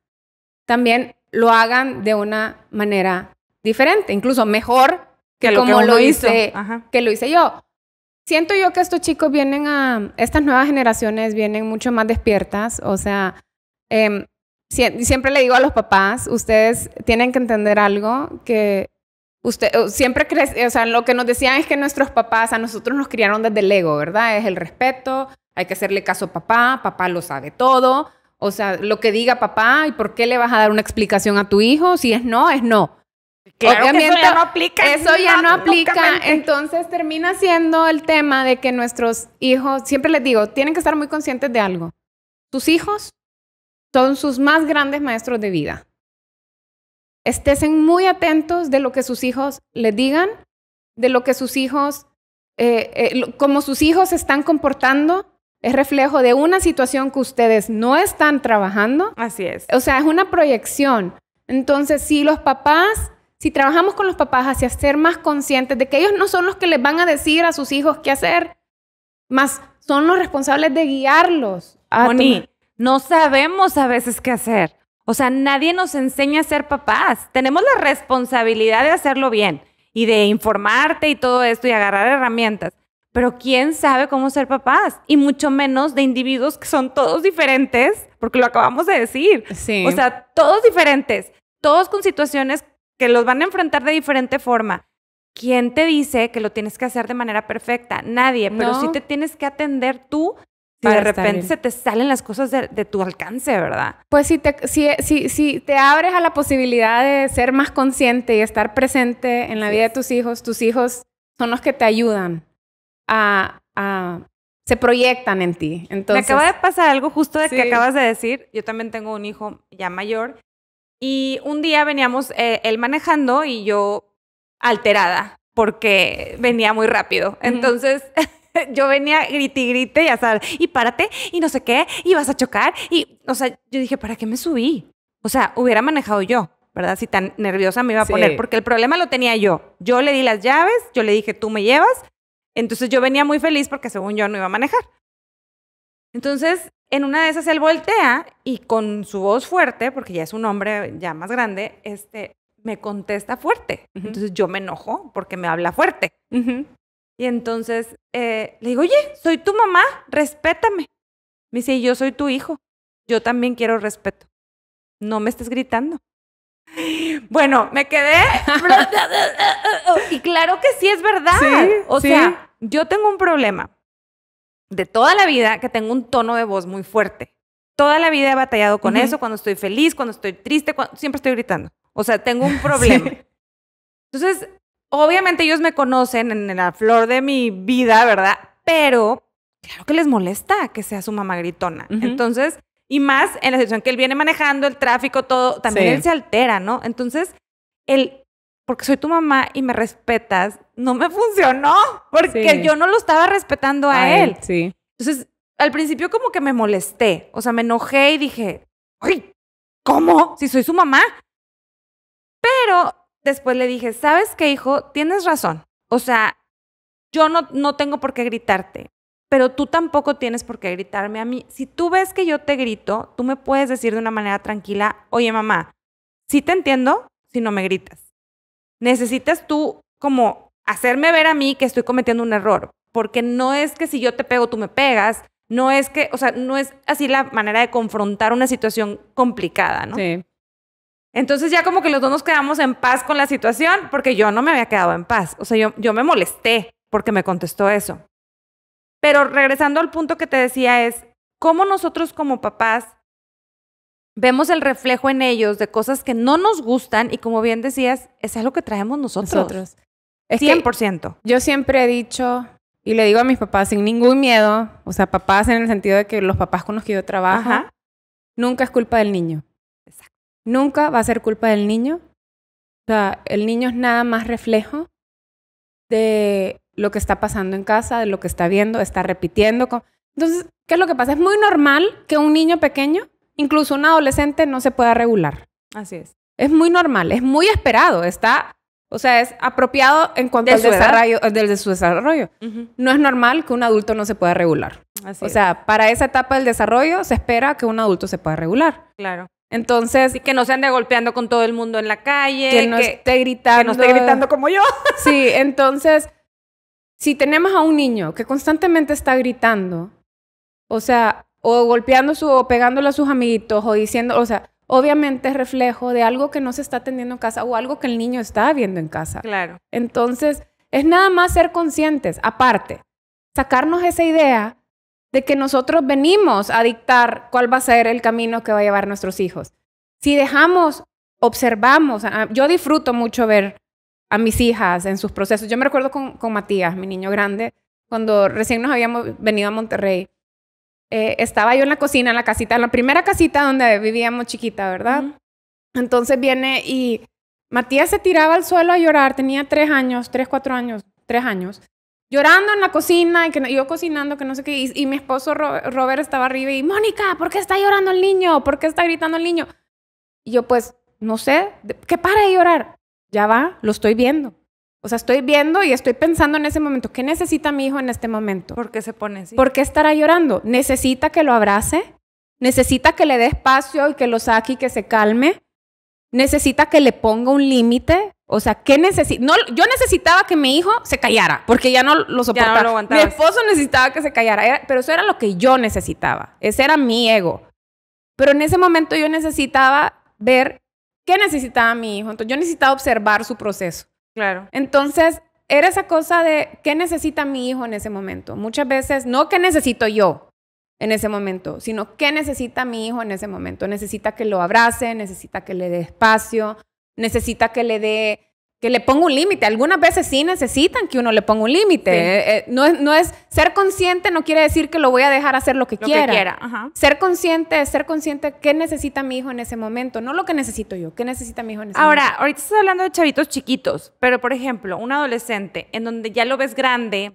también lo hagan de una manera diferente, incluso mejor que, lo lo hice, que lo hice yo. Siento yo que estos chicos vienen a, estas nuevas generaciones vienen mucho más despiertas, o sea, em, siempre le digo a los papás, ustedes tienen que entender algo, que Usted siempre crece, o sea, lo que nos decían es que nuestros papás a nosotros nos criaron desde el ego, ¿verdad? Es el respeto, hay que hacerle caso a papá, papá lo sabe todo, o sea, lo que diga papá y por qué le vas a dar una explicación a tu hijo, si es no, es no. eso ya no aplica. Eso ya no aplica. Entonces termina siendo el tema de que nuestros hijos, siempre les digo, tienen que estar muy conscientes de algo. Tus hijos son sus más grandes maestros de vida estén muy atentos de lo que sus hijos les digan, de lo que sus hijos, eh, eh, como sus hijos se están comportando, es reflejo de una situación que ustedes no están trabajando. Así es. O sea, es una proyección. Entonces, si los papás, si trabajamos con los papás hacia ser más conscientes de que ellos no son los que les van a decir a sus hijos qué hacer, más son los responsables de guiarlos. A Moni, no sabemos a veces qué hacer. O sea, nadie nos enseña a ser papás. Tenemos la responsabilidad de hacerlo bien y de informarte y todo esto y agarrar herramientas. Pero ¿quién sabe cómo ser papás? Y mucho menos de individuos que son todos diferentes, porque lo acabamos de decir. Sí. O sea, todos diferentes, todos con situaciones que los van a enfrentar de diferente forma. ¿Quién te dice que lo tienes que hacer de manera perfecta? Nadie, pero sí te tienes que atender tú de repente se te salen las cosas de, tu alcance, ¿verdad? Pues si te, abres a la posibilidad de ser más consciente y estar presente en la vida de tus hijos, tus hijos son los que te ayudan a, se proyectan en ti. Entonces, Me acaba de pasar algo justo de que acabas de decir. Yo también tengo un hijo ya mayor y un día veníamos eh, él manejando y yo alterada porque venía muy rápido. Entonces yo venía grite y grite, ya sabes, y párate, y no sé qué, y vas a chocar, y, o sea, yo dije, ¿para qué me subí? O sea, hubiera manejado yo, ¿verdad? Si tan nerviosa me iba a poner, porque el problema lo tenía yo. Yo le di las llaves, yo le dije, tú me llevas, entonces yo venía muy feliz porque según yo no iba a manejar. Entonces, en una de esas él voltea y con su voz fuerte, porque ya es un hombre ya más grande, este, me contesta fuerte. Entonces yo me enojo porque me habla fuerte. Y entonces eh, le digo, oye, soy tu mamá, respétame. Me dice, yo soy tu hijo, yo también quiero respeto. No me estés gritando. Bueno, me quedé. y claro que sí es verdad. o sea, yo tengo un problema de toda la vida que tengo un tono de voz muy fuerte. Toda la vida he batallado con eso, cuando estoy feliz, cuando estoy triste, siempre estoy gritando. O sea, tengo un problema. Entonces, Obviamente ellos me conocen en la flor de mi vida, ¿verdad? Pero claro que les molesta que sea su mamá gritona. Entonces, y más en la situación que él viene manejando, el tráfico, todo, también él se altera, ¿no? Entonces, él, porque soy tu mamá y me respetas, no me funcionó, porque yo no lo estaba respetando a, él. Sí. Entonces, al principio como que me molesté, o sea, me enojé y dije, ¡ay! ¿Cómo? Si soy su mamá. Pero después le dije, ¿sabes qué, hijo? Tienes razón. O sea, yo no, no tengo por qué gritarte, pero tú tampoco tienes por qué gritarme a mí. Si tú ves que yo te grito, tú me puedes decir de una manera tranquila, oye mamá, sí te entiendo si no me gritas. Necesitas tú como hacerme ver a mí que estoy cometiendo un error, porque no es que si yo te pego, tú me pegas. No es que, o sea, no es así la manera de confrontar una situación complicada, ¿no? Sí. Entonces ya como que los dos nos quedamos en paz con la situación porque yo no me había quedado en paz. O sea, yo, me molesté porque me contestó eso. Pero regresando al punto que te decía es, ¿cómo nosotros como papás vemos el reflejo en ellos de cosas que no nos gustan y como bien decías, es algo que traemos nosotros. nosotros. 100%. yo siempre he dicho y le digo a mis papás sin ningún miedo, o sea, papás en el sentido de que los papás con los que yo trabajo, nunca es culpa del niño. Nunca va a ser culpa del niño. O sea, el niño es nada más reflejo de lo que está pasando en casa, de lo que está viendo, está repitiendo. Entonces, ¿qué es lo que pasa? Es muy normal que un niño pequeño, incluso un adolescente, no se pueda regular. Así es. Es muy normal, es muy esperado, está, o sea, es apropiado en cuanto al desarrollo, eh, desde su desarrollo. No es normal que un adulto no se pueda regular. o sea, para esa etapa del desarrollo se espera que un adulto se pueda regular. Claro. Entonces. Y que no se ande golpeando con todo el mundo en la calle. Que no esté gritando. Que no esté gritando como yo. Sí, entonces, si tenemos a un niño que constantemente está gritando, o sea, o golpeando su, o pegándolo a sus amiguitos, o diciendo, o sea, obviamente es reflejo de algo que no se está atendiendo en casa o algo que el niño está viendo en casa. Claro. Entonces, es nada más ser conscientes, aparte, sacarnos esa idea de que nosotros venimos a dictar cuál va a ser el camino que va a llevar nuestros hijos. Si dejamos, observamos, ah, yo disfruto mucho ver a mis hijas en sus procesos. Yo me recuerdo con, Matías, mi niño grande, cuando recién nos habíamos venido a Monterrey. Eh, estaba yo en la cocina, en la casita, en la primera casita donde vivíamos chiquita, ¿verdad? Entonces viene y Matías se tiraba al suelo a llorar, tenía tres años, tres, cuatro años, tres años llorando en la cocina, y que yo cocinando, que no sé qué, y, mi esposo Robert estaba arriba y, Mónica, ¿por qué está llorando el niño? ¿Por qué está gritando el niño? Y yo pues, no sé, ¿qué para de llorar. Ya va, lo estoy viendo. O sea, estoy viendo y estoy pensando en ese momento, ¿qué necesita mi hijo en este momento? ¿Por qué se pone así? ¿Por qué estará llorando? ¿Necesita que lo abrace? ¿Necesita que le dé espacio y que lo saque y que se calme? ¿Necesita que le ponga un límite? O sea, ¿qué necesito? No, yo necesitaba que mi hijo se callara, porque ya no lo soportaba. Ya no mi esposo necesitaba que se callara, pero eso era lo que yo necesitaba. Ese era mi ego. Pero en ese momento yo necesitaba ver qué necesitaba mi hijo. Entonces yo necesitaba observar su proceso. Claro. Entonces era esa cosa de qué necesita mi hijo en ese momento. Muchas veces no qué necesito yo en ese momento, sino qué necesita mi hijo en ese momento. Necesita que lo abrace, necesita que le dé espacio, necesita que le dé, que le ponga un límite. Algunas veces sí necesitan que uno le ponga un límite. Eh, eh, no, no es ser consciente, no quiere decir que lo voy a dejar hacer lo que quiera. Ser consciente es ser consciente qué necesita mi hijo en ese momento, no lo que necesito yo, qué necesita mi hijo en ese momento. Ahora, ahorita estás hablando de chavitos chiquitos, pero por ejemplo, un adolescente en donde ya lo ves grande,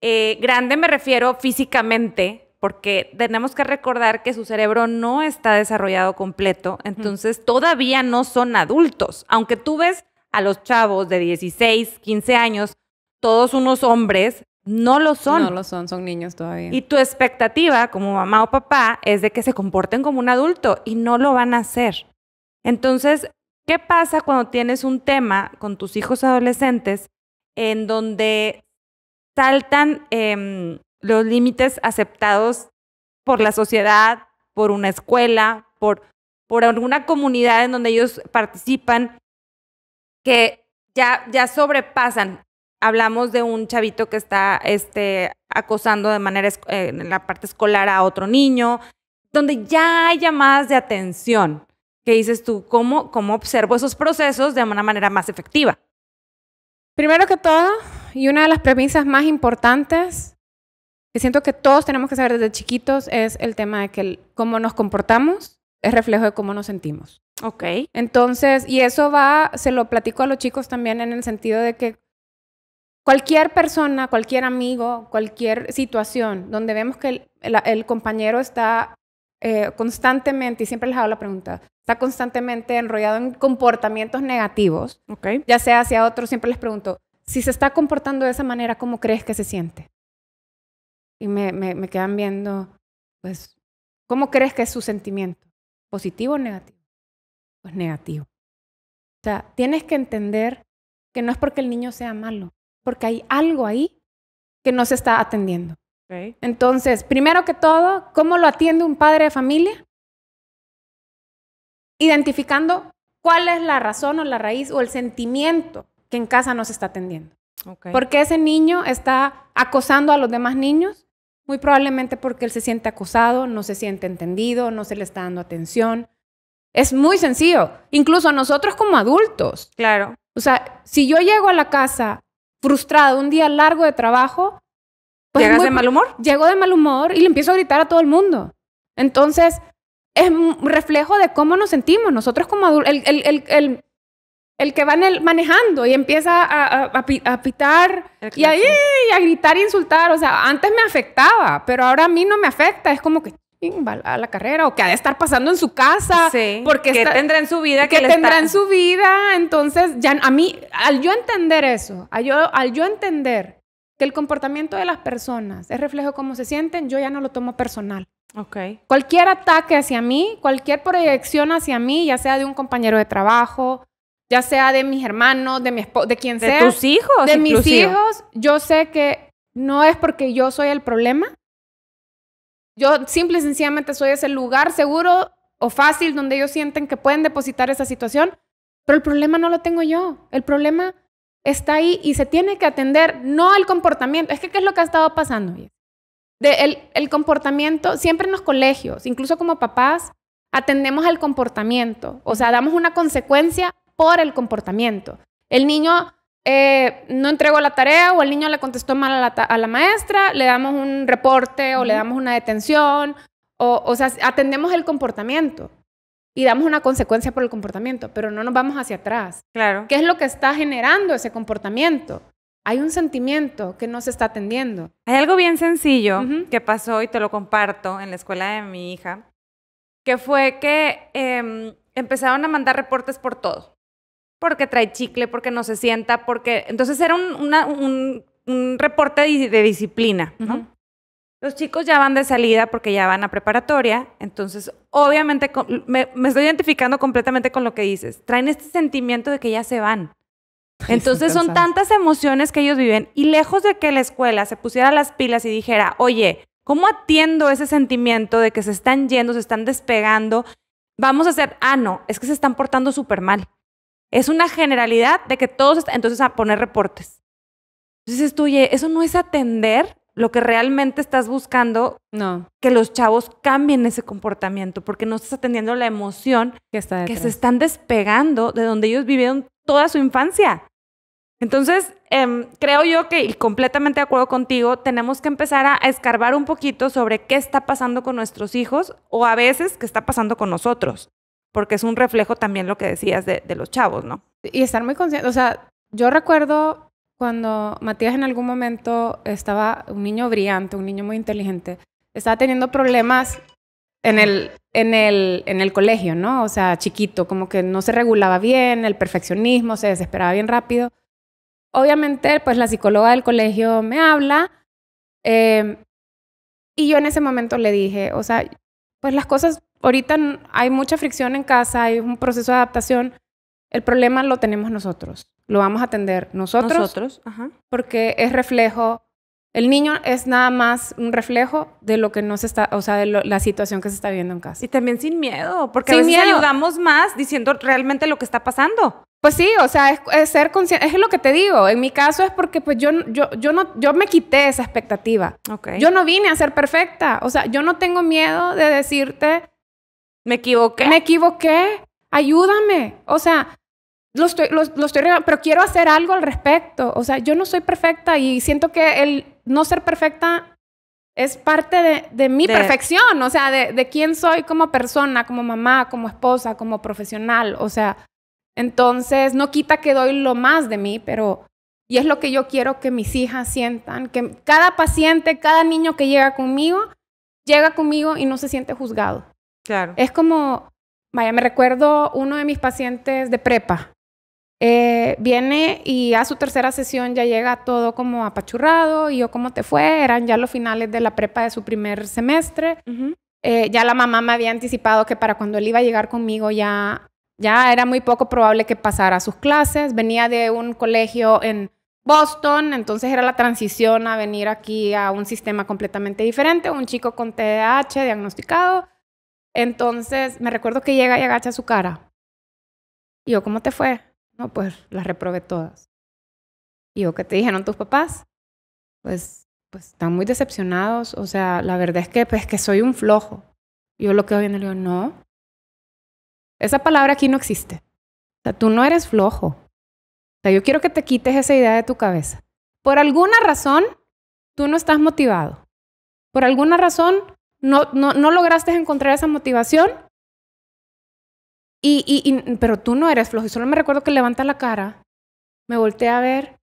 eh, grande me refiero físicamente, porque tenemos que recordar que su cerebro no está desarrollado completo, entonces todavía no son adultos. Aunque tú ves a los chavos de 16, 15 años, todos unos hombres, no lo son. No lo son, son niños todavía. Y tu expectativa como mamá o papá es de que se comporten como un adulto y no lo van a hacer. Entonces, ¿qué pasa cuando tienes un tema con tus hijos adolescentes en donde saltan em, los límites aceptados por la sociedad, por una escuela, por, alguna comunidad en donde ellos participan, que ya, ya sobrepasan. Hablamos de un chavito que está este, acosando de manera eh, en la parte escolar a otro niño, donde ya hay llamadas de atención ¿Qué dices tú, ¿cómo, cómo observo esos procesos de una manera más efectiva? Primero que todo, y una de las premisas más importantes que siento que todos tenemos que saber desde chiquitos es el tema de que cómo nos comportamos es reflejo de cómo nos sentimos. Ok. Entonces, y eso va, se lo platico a los chicos también en el sentido de que cualquier persona, cualquier amigo, cualquier situación donde vemos que el, compañero está eh, constantemente, y siempre les hago la pregunta, está constantemente enrollado en comportamientos negativos, okay. ya sea hacia otros, siempre les pregunto, si se está comportando de esa manera, ¿cómo crees que se siente? y me, quedan viendo, pues, ¿cómo crees que es su sentimiento? ¿Positivo o negativo? Pues negativo. O sea, tienes que entender que no es porque el niño sea malo, porque hay algo ahí que no se está atendiendo. Entonces, primero que todo, ¿cómo lo atiende un padre de familia? Identificando cuál es la razón o la raíz o el sentimiento que en casa no se está atendiendo. Okay. Porque ese niño está acosando a los demás niños muy probablemente porque él se siente acosado, no se siente entendido, no se le está dando atención. Es muy sencillo, incluso nosotros como adultos. Claro. O sea, si yo llego a la casa frustrado, un día largo de trabajo, pues ¿Llegas de mal humor? Llego de mal humor y le empiezo a gritar a todo el mundo. Entonces, es un reflejo de cómo nos sentimos. Nosotros como adultos, el el que va manejando y empieza a, pitar y ahí a gritar e insultar. O sea, antes me afectaba, pero ahora a mí no me afecta. Es como que va a la carrera o que ha de estar pasando en su casa. Sí, porque que tendrá en su vida. Que, tendrá en su vida. Entonces, ya a mí, al yo entender eso, al yo, entender que el comportamiento de las personas es reflejo de cómo se sienten, yo ya no lo tomo personal. Okay. Cualquier ataque hacia mí, cualquier proyección hacia mí, ya sea de un compañero de trabajo, ya sea de mis hermanos, de mi esposo, de quien sea. De tus hijos. De mis hijos, yo sé que no es porque yo soy el problema. Yo simple y sencillamente soy ese lugar seguro o fácil donde ellos sienten que pueden depositar esa situación, pero el problema no lo tengo yo. El problema está ahí y se tiene que atender, no al comportamiento. Es que, ¿qué es lo que ha estado pasando? De el, el comportamiento, siempre en los colegios, incluso como papás, atendemos al comportamiento. O sea, damos una consecuencia por el comportamiento. El niño eh, no entregó la tarea o el niño le contestó mal a la, maestra, le damos un reporte o le damos una detención, o, sea, atendemos el comportamiento y damos una consecuencia por el comportamiento, pero no nos vamos hacia atrás. Claro. ¿Qué es lo que está generando ese comportamiento? Hay un sentimiento que no se está atendiendo. Hay algo bien sencillo que pasó y te lo comparto en la escuela de mi hija, que fue que em, empezaron a mandar reportes por todo porque trae chicle, porque no se sienta, porque... Entonces era un, reporte de, disciplina, ¿no? Los chicos ya van de salida porque ya van a preparatoria, entonces obviamente me, me, estoy identificando completamente con lo que dices. Traen este sentimiento de que ya se van. Entonces son tantas emociones que ellos viven y lejos de que la escuela se pusiera las pilas y dijera, oye, ¿cómo atiendo ese sentimiento de que se están yendo, se están despegando? Vamos a hacer, ah, no, es que se están portando súper mal. Es una generalidad de que todos, entonces a poner reportes. Entonces tú, eso no es atender lo que realmente estás buscando, no. que los chavos cambien ese comportamiento, porque no estás atendiendo la emoción que, se están despegando de donde ellos vivieron toda su infancia. Entonces, em, creo yo que, completamente de acuerdo contigo, tenemos que empezar a escarbar un poquito sobre qué está pasando con nuestros hijos o a veces qué está pasando con nosotros porque es un reflejo también lo que decías de, los chavos, ¿no? Y estar muy consciente, o sea, yo recuerdo cuando Matías en algún momento estaba un niño brillante, un niño muy inteligente, estaba teniendo problemas en el, en el, en el colegio, ¿no? O sea, chiquito, como que no se regulaba bien, el perfeccionismo, se desesperaba bien rápido. Obviamente, pues la psicóloga del colegio me habla eh, y yo en ese momento le dije, o sea, pues las cosas ahorita hay mucha fricción en casa, hay un proceso de adaptación. El problema lo tenemos nosotros. Lo vamos a atender nosotros. Nosotros, ajá. Porque es reflejo. El niño es nada más un reflejo de lo que no se está, o sea, de la situación que se está viendo en casa. Y también sin miedo, porque sin a veces ayudamos más diciendo realmente lo que está pasando. Pues sí, o sea, es, ser consciente, es lo que te digo. En mi caso es porque pues yo, yo, yo, no, yo me quité esa expectativa. Okay. Yo no vine a ser perfecta, o sea, yo no tengo miedo de decirte, me equivoqué. Me equivoqué. Ayúdame. O sea, lo estoy, pero quiero hacer algo al respecto. O sea, yo no soy perfecta y siento que el no ser perfecta es parte de, mi perfección. O sea, de, de quién soy como persona, como mamá, como esposa, como profesional. O sea, entonces no quita que doy lo más de mí, pero... Y es lo que yo quiero que mis hijas sientan, que cada paciente, cada niño que llega conmigo, llega conmigo y no se siente juzgado. Es como, vaya, me recuerdo uno de mis pacientes de prepa. Eh, viene y a su tercera sesión ya llega todo como apachurrado y yo como te fue, eran ya los finales de la prepa de su primer semestre. Eh, ya la mamá me había anticipado que para cuando él iba a llegar conmigo ya, ya era muy poco probable que pasara sus clases. Venía de un colegio en Boston, entonces era la transición a venir aquí a un sistema completamente diferente, un chico con TDAH diagnosticado entonces, me recuerdo que llega y agacha su cara. Y yo, ¿cómo te fue? No, pues las reprobé todas. Y yo, ¿qué te dijeron tus papás? Pues, pues están muy decepcionados. O sea, la verdad es que, pues, que soy un flojo. Yo lo que viendo le digo, no. Esa palabra aquí no existe. O sea, tú no eres flojo. O sea, yo quiero que te quites esa idea de tu cabeza. Por alguna razón, tú no estás motivado. Por alguna razón, no, no, lograste encontrar esa motivación. Y, y, pero tú no eres flojo. Y solo me recuerdo que levanta la cara, me voltea a ver,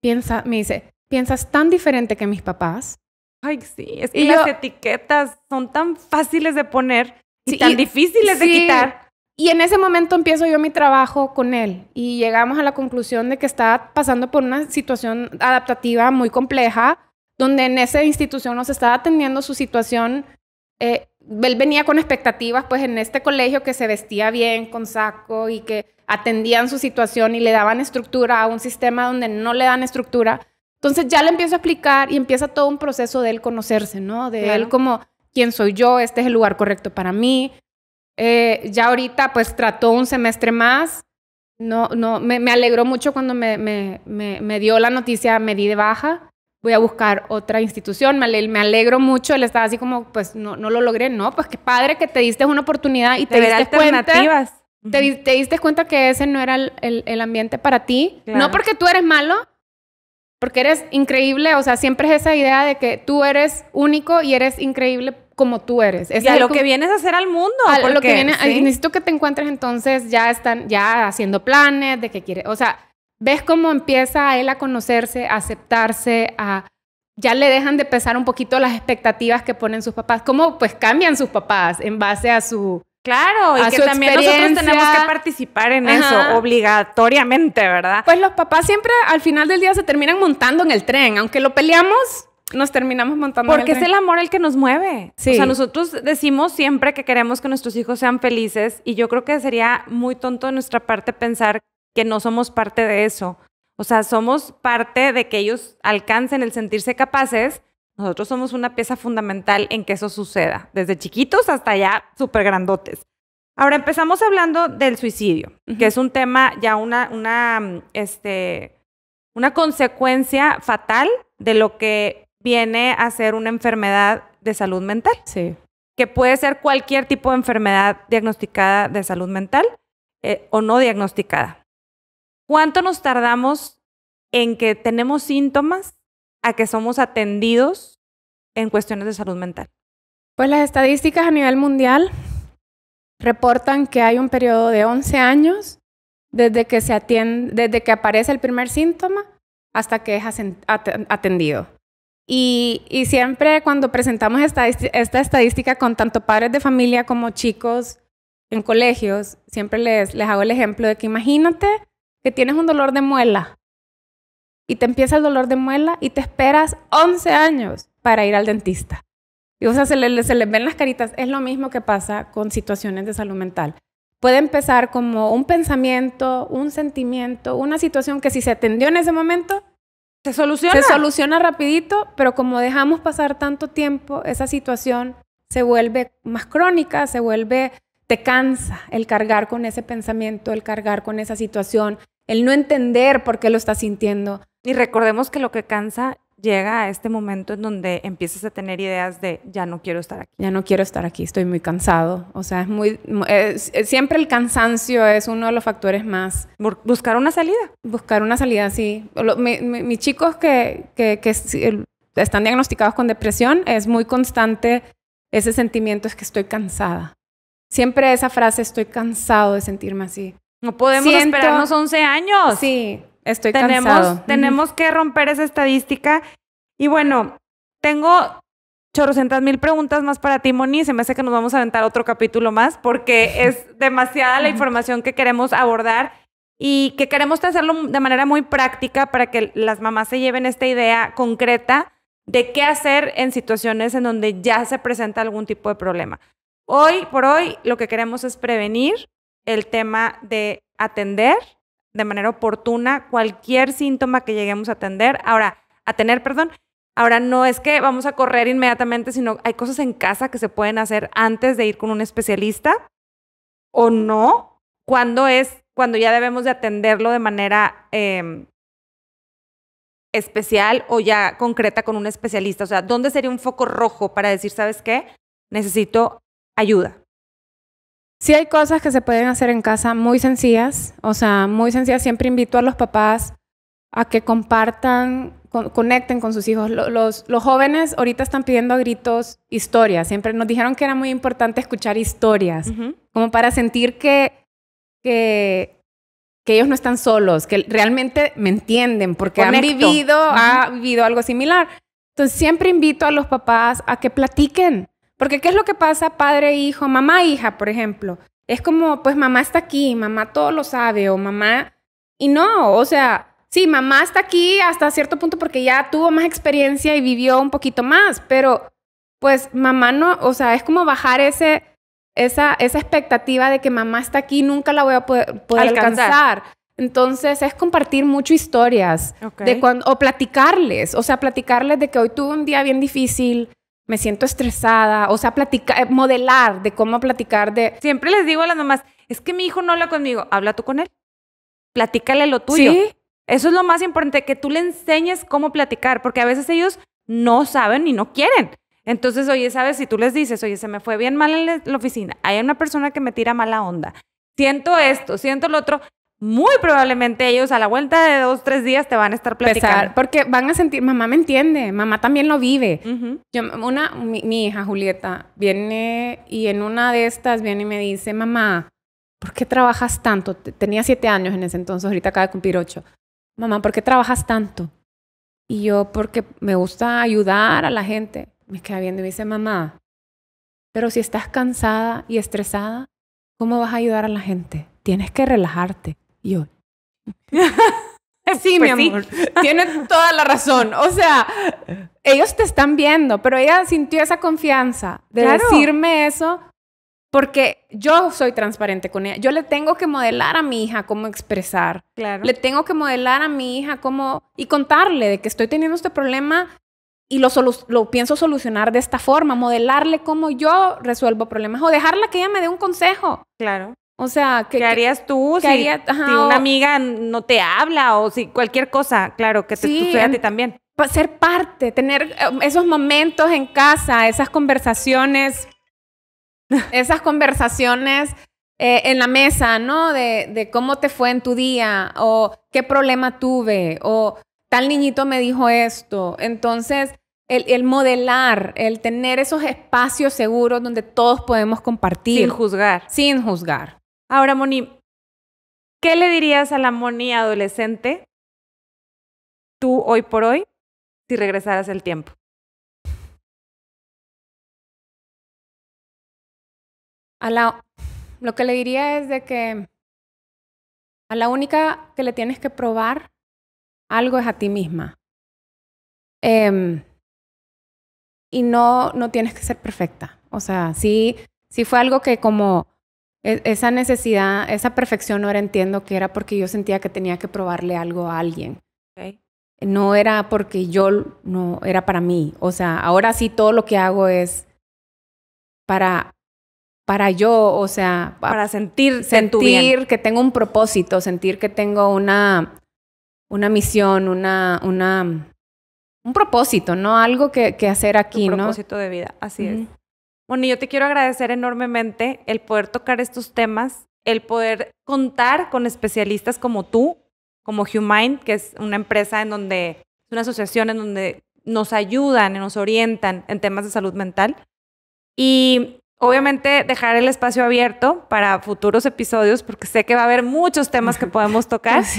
piensa, me dice, piensas tan diferente que mis papás. Ay, sí, es que y las etiquetas son tan fáciles de poner y tan difíciles de quitar. Y en ese momento empiezo yo mi trabajo con él y llegamos a la conclusión de que está pasando por una situación adaptativa muy compleja donde en esa institución no se estaba atendiendo su situación. Eh, él venía con expectativas, pues en este colegio que se vestía bien, con saco y que atendían su situación y le daban estructura a un sistema donde no le dan estructura. Entonces ya le empiezo a explicar y empieza todo un proceso de él conocerse, ¿no? De él como, ¿quién soy yo? Este es el lugar correcto para mí. Eh, ya ahorita pues trató un semestre más. No, no, me, alegró mucho cuando me dio la noticia, me di de baja voy a buscar otra institución, me, alegro mucho, él estaba así como, pues no, no lo logré, no, pues qué padre que te diste una oportunidad y te, diste Cuenta, te, diste cuenta que ese no era el, el, ambiente para ti, no porque tú eres malo, porque eres increíble, o sea, siempre es esa idea de que tú eres único y eres increíble como tú eres. Es y lo que vienes a hacer al mundo. lo que viene. necesito que te encuentres entonces, ya están, ya haciendo planes de que quieres, o sea, ves cómo empieza a él a conocerse, a aceptarse, a ya le dejan de pesar un poquito las expectativas que ponen sus papás, cómo pues cambian sus papás en base a su Claro, y que también nosotros tenemos que participar en eso obligatoriamente, ¿verdad? Pues los papás siempre al final del día se terminan montando en el tren, aunque lo peleamos, nos terminamos montando en el tren. Porque es el amor el que nos mueve. O sea, nosotros decimos siempre que queremos que nuestros hijos sean felices y yo creo que sería muy tonto de nuestra parte pensar que no somos parte de eso. O sea, somos parte de que ellos alcancen el sentirse capaces. Nosotros somos una pieza fundamental en que eso suceda, desde chiquitos hasta ya súper grandotes. Ahora empezamos hablando del suicidio, que es un tema ya una, una, este, una consecuencia fatal de lo que viene a ser una enfermedad de salud mental. Sí. Que puede ser cualquier tipo de enfermedad diagnosticada de salud mental eh, o no diagnosticada. ¿Cuánto nos tardamos en que tenemos síntomas a que somos atendidos en cuestiones de salud mental? Pues las estadísticas a nivel mundial reportan que hay un periodo de 11 años desde que, desde que aparece el primer síntoma hasta que es atendido. Y, siempre cuando presentamos esta, estadística con tanto padres de familia como chicos en colegios, siempre les hago el ejemplo de que imagínate que tienes un dolor de muela y te empieza el dolor de muela y te esperas 11 años para ir al dentista. Y o sea, se les le ven las caritas. Es lo mismo que pasa con situaciones de salud mental. Puede empezar como un pensamiento, un sentimiento, una situación que si se atendió en ese momento, se soluciona. Se soluciona rapidito, pero como dejamos pasar tanto tiempo, esa situación se vuelve más crónica, se vuelve, te cansa el cargar con ese pensamiento, el cargar con esa situación, el no entender por qué lo estás sintiendo. Y recordemos que lo que cansa llega a este momento en donde empiezas a tener ideas de ya no quiero estar aquí. Ya no quiero estar aquí, estoy muy cansado. O sea, muy siempre el cansancio es uno de los factores más. Buscar una salida. Buscar una salida, sí. mis chicos que, que están diagnosticados con depresión, es muy constante ese sentimiento es que estoy cansada. Siempre esa frase, estoy cansado de sentirme así. No podemos esperarnos 11 años. Sí, estoy tenemos, cansado. Tenemos que romper esa estadística. Y bueno, tengo chorrocientas mil preguntas más para ti, Moni. Se me hace que nos vamos a aventar otro capítulo más porque es demasiada la información que queremos abordar y que queremos hacerlo de manera muy práctica para que las mamás se lleven esta idea concreta de qué hacer en situaciones en donde ya se presenta algún tipo de problema. Hoy por hoy lo que queremos es prevenir el tema de atender de manera oportuna cualquier síntoma que lleguemos a atender. Ahora, a tener, perdón. Ahora no es que vamos a correr inmediatamente, sino hay cosas en casa que se pueden hacer antes de ir con un especialista o no. Cuando es cuando ya debemos de atenderlo de manera em, especial o ya concreta con un especialista? O sea, ¿dónde sería un foco rojo para decir, sabes qué? Necesito ayuda. Sí hay cosas que se pueden hacer en casa muy sencillas, o sea, muy sencillas. Siempre invito a los papás a que compartan, conecten con sus hijos. Los, jóvenes ahorita están pidiendo a gritos historias. Siempre nos dijeron que era muy importante escuchar historias, como para sentir que, que, ellos no están solos, que realmente me entienden, porque han vivido, ha vivido algo similar. Entonces siempre invito a los papás a que platiquen, porque ¿qué es lo que pasa padre, hijo, mamá, hija, por ejemplo? Es como, pues mamá está aquí, mamá todo lo sabe, o mamá... Y no, o sea, sí, mamá está aquí hasta cierto punto porque ya tuvo más experiencia y vivió un poquito más, pero pues mamá no, o sea, es como bajar ese, esa, esa expectativa de que mamá está aquí, nunca la voy a poder, alcanzar. Entonces es compartir mucho historias o platicarles, o sea, platicarles de que hoy tuve un día bien difícil, me siento estresada, o sea, platicar, eh, modelar de cómo platicar de... Siempre les digo a las mamás, es que mi hijo no habla conmigo, habla tú con él, platícale lo tuyo. ¿Sí? Eso es lo más importante, que tú le enseñes cómo platicar, porque a veces ellos no saben y no quieren. Entonces, oye, sabes, si tú les dices, oye, se me fue bien mal en la oficina, hay una persona que me tira mala onda, siento esto, siento lo otro, muy probablemente ellos a la vuelta de dos, tres días te van a estar platicando. porque van a sentir, mamá me entiende, mamá también lo vive. una, mi, mi, hija Julieta viene y en una de estas viene y me dice, mamá, ¿por qué trabajas tanto? Tenía siete años en ese entonces, ahorita acaba de cumplir ocho. Mamá, ¿por qué trabajas tanto? Y yo, porque me gusta ayudar a la gente. Me queda viendo y me dice, mamá, pero si estás cansada y estresada, ¿cómo vas a ayudar a la gente? Tienes que relajarte yo. sí, mi pues amor. tiene toda la razón. O sea, ellos te están viendo, pero ella sintió esa confianza de decirme eso porque yo soy transparente con ella. Yo le tengo que modelar a mi hija cómo expresar. Claro. Le tengo que modelar a mi hija cómo y contarle de que estoy teniendo este problema y lo, lo pienso solucionar de esta forma, modelarle cómo yo resuelvo problemas o dejarla que ella me dé un consejo. Claro. O sea, ¿qué, harías tú si, una amiga no te habla o si cualquier cosa, claro, que te sí, a ti también? Ser parte, tener eh, esos momentos en casa, esas conversaciones, esas conversaciones eh, en la mesa, ¿no? De, cómo te fue en tu día o qué problema tuve o tal niñito me dijo esto. Entonces, el, el, modelar, el tener esos espacios seguros donde todos podemos compartir. Sin juzgar. Sin juzgar. Ahora, Moni, ¿qué le dirías a la Moni adolescente tú hoy por hoy si regresaras el tiempo? A lo que le diría es de que a la única que le tienes que probar algo es a ti misma. Em, y no, no tienes que ser perfecta. O sea, si sí fue algo que como e-, esa necesidad, esa perfección ahora entiendo que era porque yo sentía que tenía que probarle algo a alguien. No era porque yo, no, era para mí. O sea, ahora sí todo lo que hago es para, para yo, o sea... Para sentir, sentir que tengo un propósito, sentir que tengo una, una misión, una, una, un propósito, ¿no? Algo que, que hacer aquí, ¿no? propósito de vida, así es. Moni, yo te quiero agradecer enormemente el poder tocar estos temas, el poder contar con especialistas como tú, como Humind, que es una empresa en donde, es una asociación en donde nos ayudan nos orientan en temas de salud mental. Y obviamente dejar el espacio abierto para futuros episodios, porque sé que va a haber muchos temas que podemos tocar.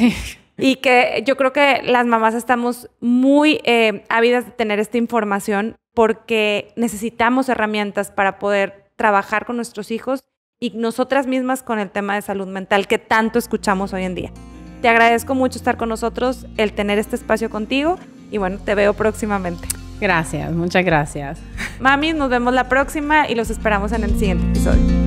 Y que yo creo que las mamás estamos muy eh, ávidas de tener esta información porque necesitamos herramientas para poder trabajar con nuestros hijos y nosotras mismas con el tema de salud mental que tanto escuchamos hoy en día. Te agradezco mucho estar con nosotros, el tener este espacio contigo y bueno, te veo próximamente. Gracias, muchas gracias. Mami, nos vemos la próxima y los esperamos en el siguiente episodio.